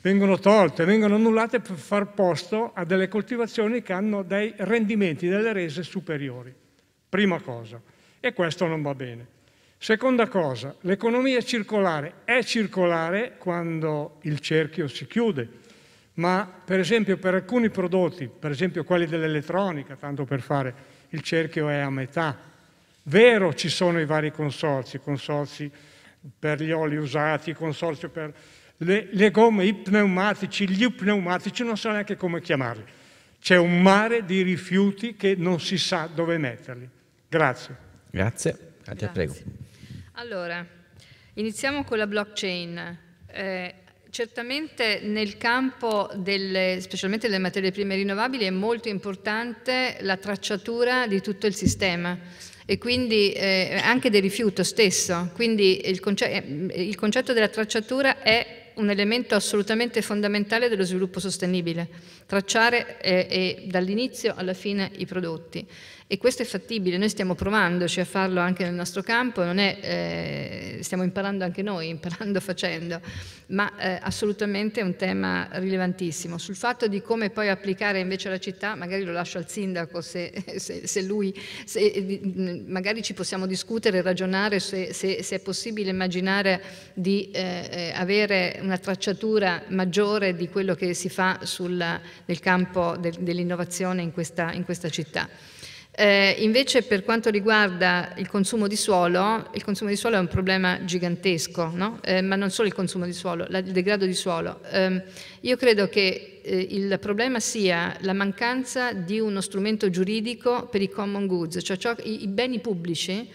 vengono tolte, vengono annullate per far posto a delle coltivazioni che hanno dei rendimenti, delle rese superiori. Prima cosa. E questo non va bene. Seconda cosa, l'economia circolare è circolare quando il cerchio si chiude, ma per esempio per alcuni prodotti, per esempio quelli dell'elettronica, tanto per fare, il cerchio è a metà. Vero ci sono i vari consorzi, consorzi per gli oli usati, il consorzio per le, le gomme, i pneumatici, gli pneumatici, non so neanche come chiamarli. C'è un mare di rifiuti che non si sa dove metterli. Grazie. Grazie, a te prego. Allora, iniziamo con la blockchain. Eh, certamente nel campo delle, specialmente delle materie prime rinnovabili è molto importante la tracciatura di tutto il sistema e quindi eh, anche del rifiuto stesso. Quindi il, conce- eh, il concetto della tracciatura è un elemento assolutamente fondamentale dello sviluppo sostenibile, tracciare eh, eh, dall'inizio alla fine i prodotti. E questo è fattibile, noi stiamo provandoci a farlo anche nel nostro campo, è, eh, stiamo imparando anche noi, imparando facendo, ma eh, assolutamente è un tema rilevantissimo. Sul fatto di come poi applicare invece alla città, magari lo lascio al sindaco se, se, se lui, se, magari ci possiamo discutere, ragionare se, è possibile immaginare di eh, eh, avere una tracciatura maggiore di quello che si fa sul, nel campo del, dell'innovazione in questa, in questa città. Eh, invece per quanto riguarda il consumo di suolo, il consumo di suolo è un problema gigantesco, no? eh, ma non solo il consumo di suolo, la, il degrado di suolo. Eh, io credo che eh, il problema sia la mancanza di uno strumento giuridico per i common goods, cioè, cioè i, i beni pubblici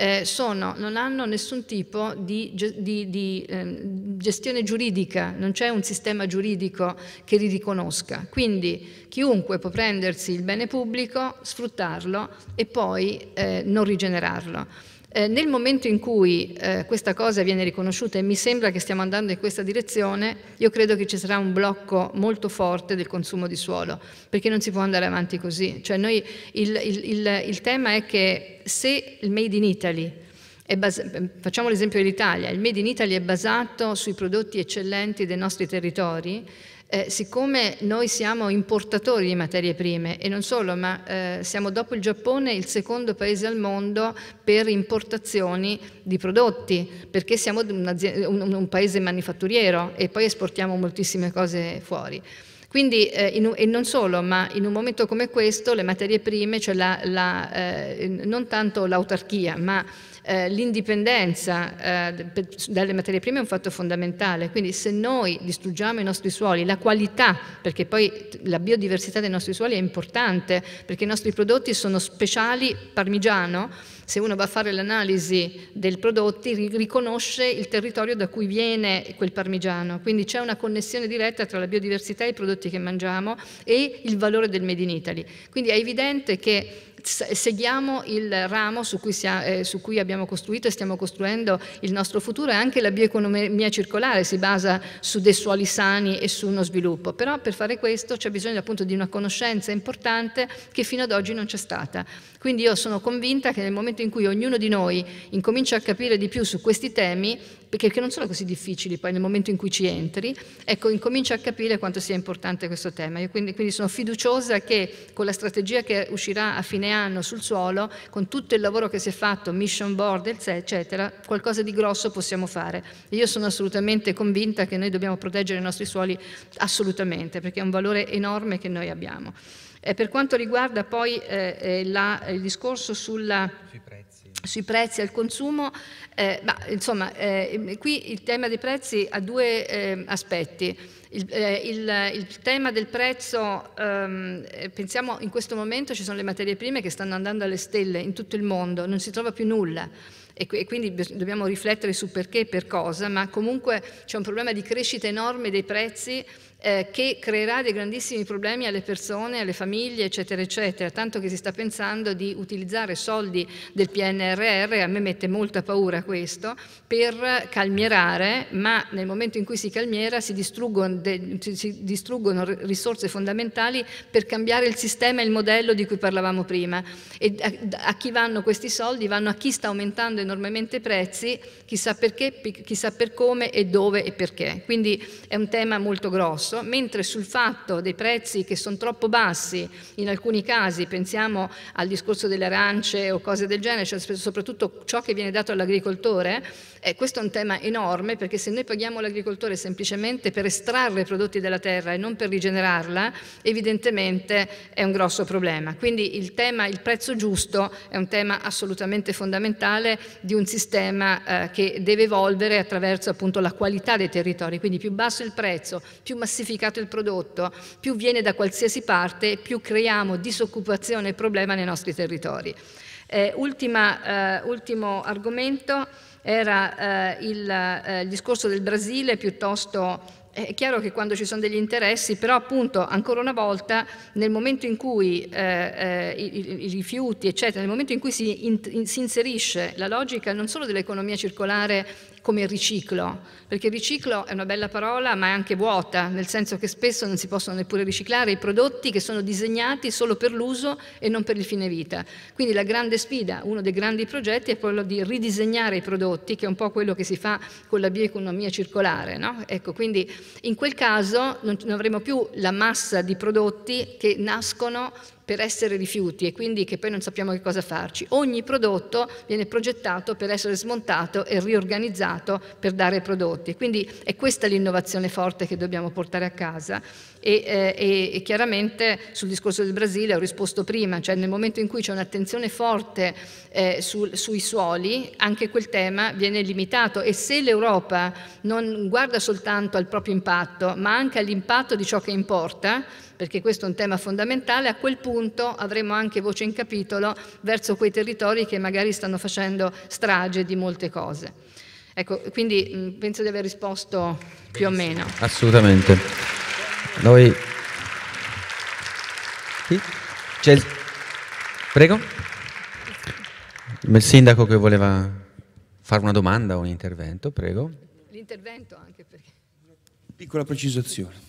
eh, sono, non hanno nessun tipo di, di, di eh, gestione giuridica, non c'è un sistema giuridico che li riconosca. Quindi chiunque può prendersi il bene pubblico, sfruttarlo e poi eh, non rigenerarlo. Eh, nel momento in cui eh, questa cosa viene riconosciuta e mi sembra che stiamo andando in questa direzione, io credo che ci sarà un blocco molto forte del consumo di suolo, perché non si può andare avanti così. Cioè noi, il, il, il, il tema è che se il Made in Italy Bas- facciamo l'esempio dell'Italia, il Made in Italy è basato sui prodotti eccellenti dei nostri territori, eh, siccome noi siamo importatori di materie prime e non solo, ma eh, siamo dopo il Giappone il secondo paese al mondo per importazioni di prodotti, perché siamo un, un paese manifatturiero e poi esportiamo moltissime cose fuori. Quindi, eh, in, e non solo, ma in un momento come questo le materie prime, cioè la, la, eh, non tanto l'autarchia, ma eh, l'indipendenza eh, dalle materie prime è un fatto fondamentale, quindi se noi distruggiamo i nostri suoli, la qualità, perché poi la biodiversità dei nostri suoli è importante, perché i nostri prodotti sono speciali parmigiano, se uno va a fare l'analisi dei prodotti riconosce il territorio da cui viene quel parmigiano, quindi c'è una connessione diretta tra la biodiversità e i prodotti che mangiamo e il valore del Made in Italy. Quindi è evidente che seguiamo il ramo su cui, siamo, eh, su cui, abbiamo costruito e stiamo costruendo il nostro futuro e anche la bioeconomia circolare si basa su dei suoli sani e su uno sviluppo, però per fare questo c'è bisogno appunto di una conoscenza importante che fino ad oggi non c'è stata. Quindi io sono convinta che nel momento in cui ognuno di noi incomincia a capire di più su questi temi, perché non sono così difficili poi nel momento in cui ci entri, ecco, incomincia a capire quanto sia importante questo tema. Io quindi, quindi sono fiduciosa che con la strategia che uscirà a fine anno sul suolo, con tutto il lavoro che si è fatto, mission board, eccetera, qualcosa di grosso possiamo fare. io sono assolutamente convinta che noi dobbiamo proteggere i nostri suoli assolutamente, perché è un valore enorme che noi abbiamo. E eh, per quanto riguarda poi eh, eh la, eh, il discorso sulla, sui, prezzi. sui, prezzi. al consumo, eh, ma, insomma, eh, qui il tema dei prezzi ha due aspetti. Il, il, il, tema del prezzo, ehm, pensiamo in questo momento ci sono le materie prime che stanno andando alle stelle in tutto il mondo, non si trova più nulla e, quindi dobbiamo riflettere su perché e per cosa, ma comunque c'è un problema di crescita enorme dei prezzi eh, che creerà dei grandissimi problemi alle persone, alle famiglie, eccetera, eccetera, tanto che si sta pensando di utilizzare soldi del PNRR, a me mette molta paura questo, per calmierare, ma nel momento in cui si calmiera si distruggono, de, si distruggono risorse fondamentali per cambiare il sistema e il modello di cui parlavamo prima. E a, a chi vanno questi soldi? Vanno a chi sta aumentando enormemente i prezzi, chissà perché, chissà per come e dove e perché. Quindi è un tema molto grosso scorso, mentre sul fatto dei prezzi che sono troppo bassi, in alcuni casi pensiamo al discorso delle arance o cose del genere, cioè soprattutto ciò che viene dato all'agricoltore, eh, questo è un tema enorme perché se noi paghiamo l'agricoltore semplicemente per estrarre i prodotti della terra e non per rigenerarla, evidentemente è un grosso problema. Quindi il tema, il prezzo giusto è un tema assolutamente fondamentale di un sistema eh, che deve evolvere attraverso appunto la qualità dei territori. Quindi più basso il prezzo, più massificato il prodotto, più viene da qualsiasi parte, più creiamo disoccupazione e problema nei nostri territori. Eh, ultima, eh, ultimo argomento era eh, il, eh, il, discorso del Brasile piuttosto... Eh, è chiaro che quando ci sono degli interessi, però appunto ancora una volta nel momento in cui eh, eh i, i, rifiuti, eccetera, nel momento in cui si, in, in, si inserisce la logica non solo dell'economia circolare come riciclo, perché riciclo è una bella parola ma è anche vuota, nel senso che spesso non si possono neppure riciclare i prodotti che sono disegnati solo per l'uso e non per il fine vita. Quindi la grande sfida, uno dei grandi progetti è quello di ridisegnare i prodotti, che è un po' quello che si fa con la bioeconomia circolare. No? Ecco, quindi in quel caso non avremo più la massa di prodotti che nascono per essere rifiuti e quindi che poi non sappiamo che cosa farci. Ogni prodotto viene progettato per essere smontato e riorganizzato per dare prodotti. Quindi è questa l'innovazione forte che dobbiamo portare a casa e, eh, e, chiaramente sul discorso del Brasile ho risposto prima, cioè nel momento in cui c'è un'attenzione forte eh, sul, sui suoli, anche quel tema viene limitato e se l'Europa non guarda soltanto al proprio impatto, ma anche all'impatto di ciò che importa, perché questo è un tema fondamentale, a quel punto avremo anche voce in capitolo verso quei territori che magari stanno facendo strage di molte cose. Ecco, quindi penso di aver risposto più o meno. Assolutamente. Noi... Sì? C'è il... Prego? Il sindaco che voleva fare una domanda o un intervento, prego. L'intervento anche perché... Piccola precisazione.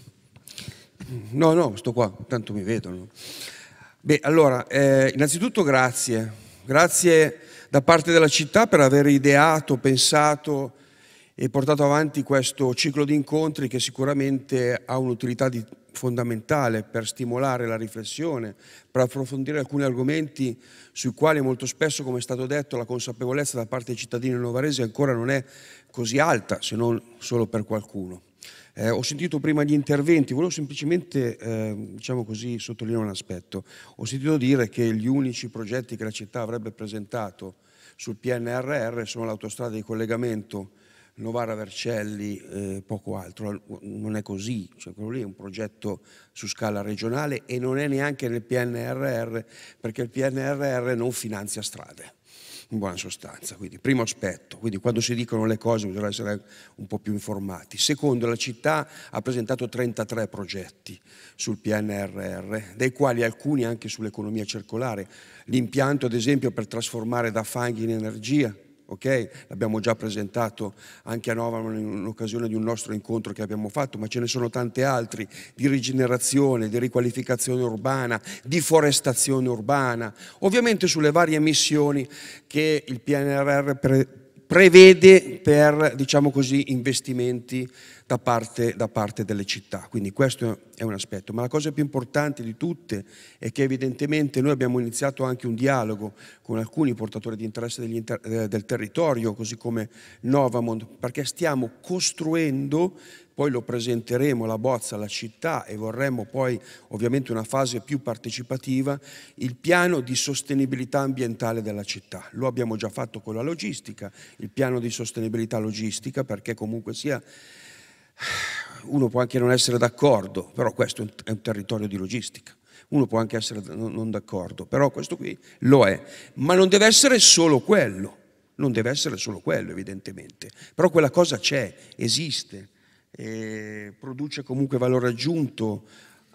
No, no, sto qua, tanto mi vedono. Beh, allora, eh, innanzitutto grazie. Grazie da parte della città per aver ideato, pensato e portato avanti questo ciclo di incontri che sicuramente ha un'utilità di, fondamentale per stimolare la riflessione, per approfondire alcuni argomenti sui quali molto spesso, come è stato detto, la consapevolezza da parte dei cittadini novaresi ancora non è così alta, se non solo per qualcuno. Eh, ho sentito prima gli interventi, volevo semplicemente, eh, diciamo così, sottolineare un aspetto. Ho sentito dire che gli unici progetti che la città avrebbe presentato sul PNRR sono l'autostrada di collegamento Novara Vercelli, eh, poco altro. Non è così, cioè, quello lì è un progetto su scala regionale e non è neanche nel PNRR perché il PNRR non finanzia strade in buona sostanza, quindi primo aspetto, quindi quando si dicono le cose bisogna essere un po' più informati. Secondo, la città ha presentato 33 progetti sul PNRR, dei quali alcuni anche sull'economia circolare, l'impianto ad esempio per trasformare da fanghi in energia, ok? L'abbiamo già presentato anche a Novano in occasione di un nostro incontro che abbiamo fatto, ma ce ne sono tanti altri di rigenerazione, di riqualificazione urbana, di forestazione urbana, ovviamente sulle varie missioni che il PNRR pre prevede per, diciamo così, investimenti da parte, da parte, delle città. Quindi questo è un aspetto. Ma la cosa più importante di tutte è che evidentemente noi abbiamo iniziato anche un dialogo con alcuni portatori di interesse inter- eh, del territorio, così come Novamond, perché stiamo costruendo poi lo presenteremo la bozza alla città e vorremmo poi ovviamente una fase più partecipativa, il piano di sostenibilità ambientale della città. Lo abbiamo già fatto con la logistica, il piano di sostenibilità logistica perché comunque sia uno può anche non essere d'accordo, però questo è un territorio di logistica. Uno può anche essere non d'accordo, però questo qui lo è. Ma non deve essere solo quello, non deve essere solo quello evidentemente. Però quella cosa c'è, esiste, eh, produce comunque valore aggiunto,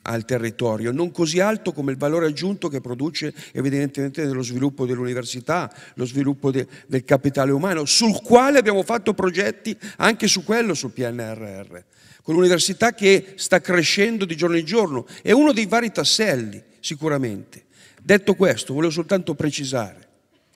al territorio, non così alto come il valore aggiunto che produce evidentemente nello sviluppo dell'università, lo sviluppo de, del capitale umano, sul quale abbiamo fatto progetti anche su quello, sul PNRR, con l'università che sta crescendo di giorno in giorno, è uno dei vari tasselli sicuramente. Detto questo, volevo soltanto precisare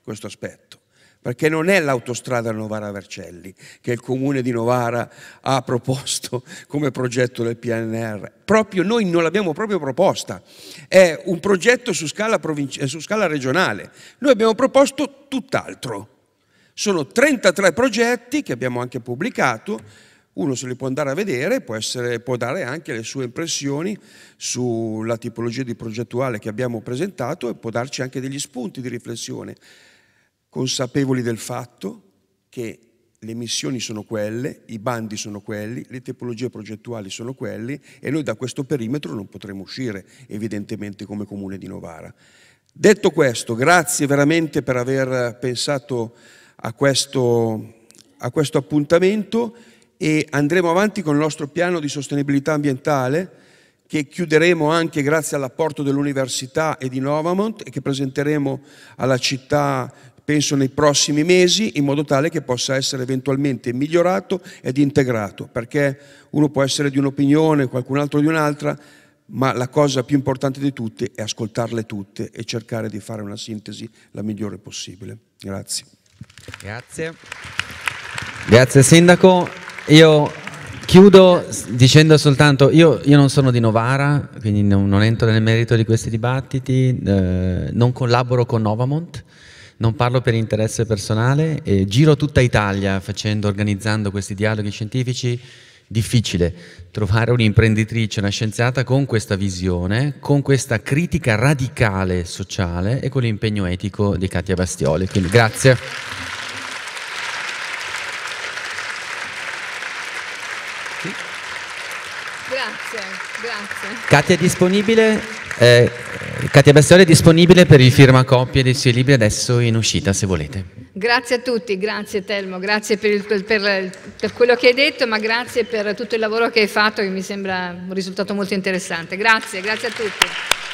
questo aspetto perché non è l'autostrada Novara-Vercelli che il comune di Novara ha proposto come progetto del PNR. Proprio noi non l'abbiamo proprio proposta, è un progetto su scala, eh, su scala regionale. Noi abbiamo proposto tutt'altro. Sono 33 progetti che abbiamo anche pubblicato, uno se li può andare a vedere, può, essere, può dare anche le sue impressioni sulla tipologia di progettuale che abbiamo presentato e può darci anche degli spunti di riflessione consapevoli del fatto che le missioni sono quelle, i bandi sono quelli, le tipologie progettuali sono quelli e noi da questo perimetro non potremo uscire evidentemente come comune di Novara. Detto questo, grazie veramente per aver pensato a questo, a questo appuntamento e andremo avanti con il nostro piano di sostenibilità ambientale che chiuderemo anche grazie all'apporto dell'Università e di Novamont e che presenteremo alla città penso nei prossimi mesi, in modo tale che possa essere eventualmente migliorato ed integrato, perché uno può essere di un'opinione, qualcun altro di un'altra, ma la cosa più importante di tutte è ascoltarle tutte e cercare di fare una sintesi la migliore possibile. Grazie. Grazie. Grazie Sindaco. Io chiudo dicendo soltanto, io, io non sono di Novara, quindi non, non, entro nel merito di questi dibattiti, eh, non collaboro con Novamont, non parlo per interesse personale, eh, giro tutta Italia facendo, organizzando questi dialoghi scientifici. Difficile trovare un'imprenditrice, una scienziata con questa visione, con questa critica radicale sociale e con l'impegno etico di Katia Bastioli. Quindi grazie. Grazie. Katia è disponibile? Eh, Katia Bastore è disponibile per il firmacopie dei suoi libri adesso in uscita se volete. Grazie a tutti, grazie Telmo, grazie per, il, per, per quello che hai detto, ma grazie per tutto il lavoro che hai fatto che mi sembra un risultato molto interessante. Grazie, grazie a tutti.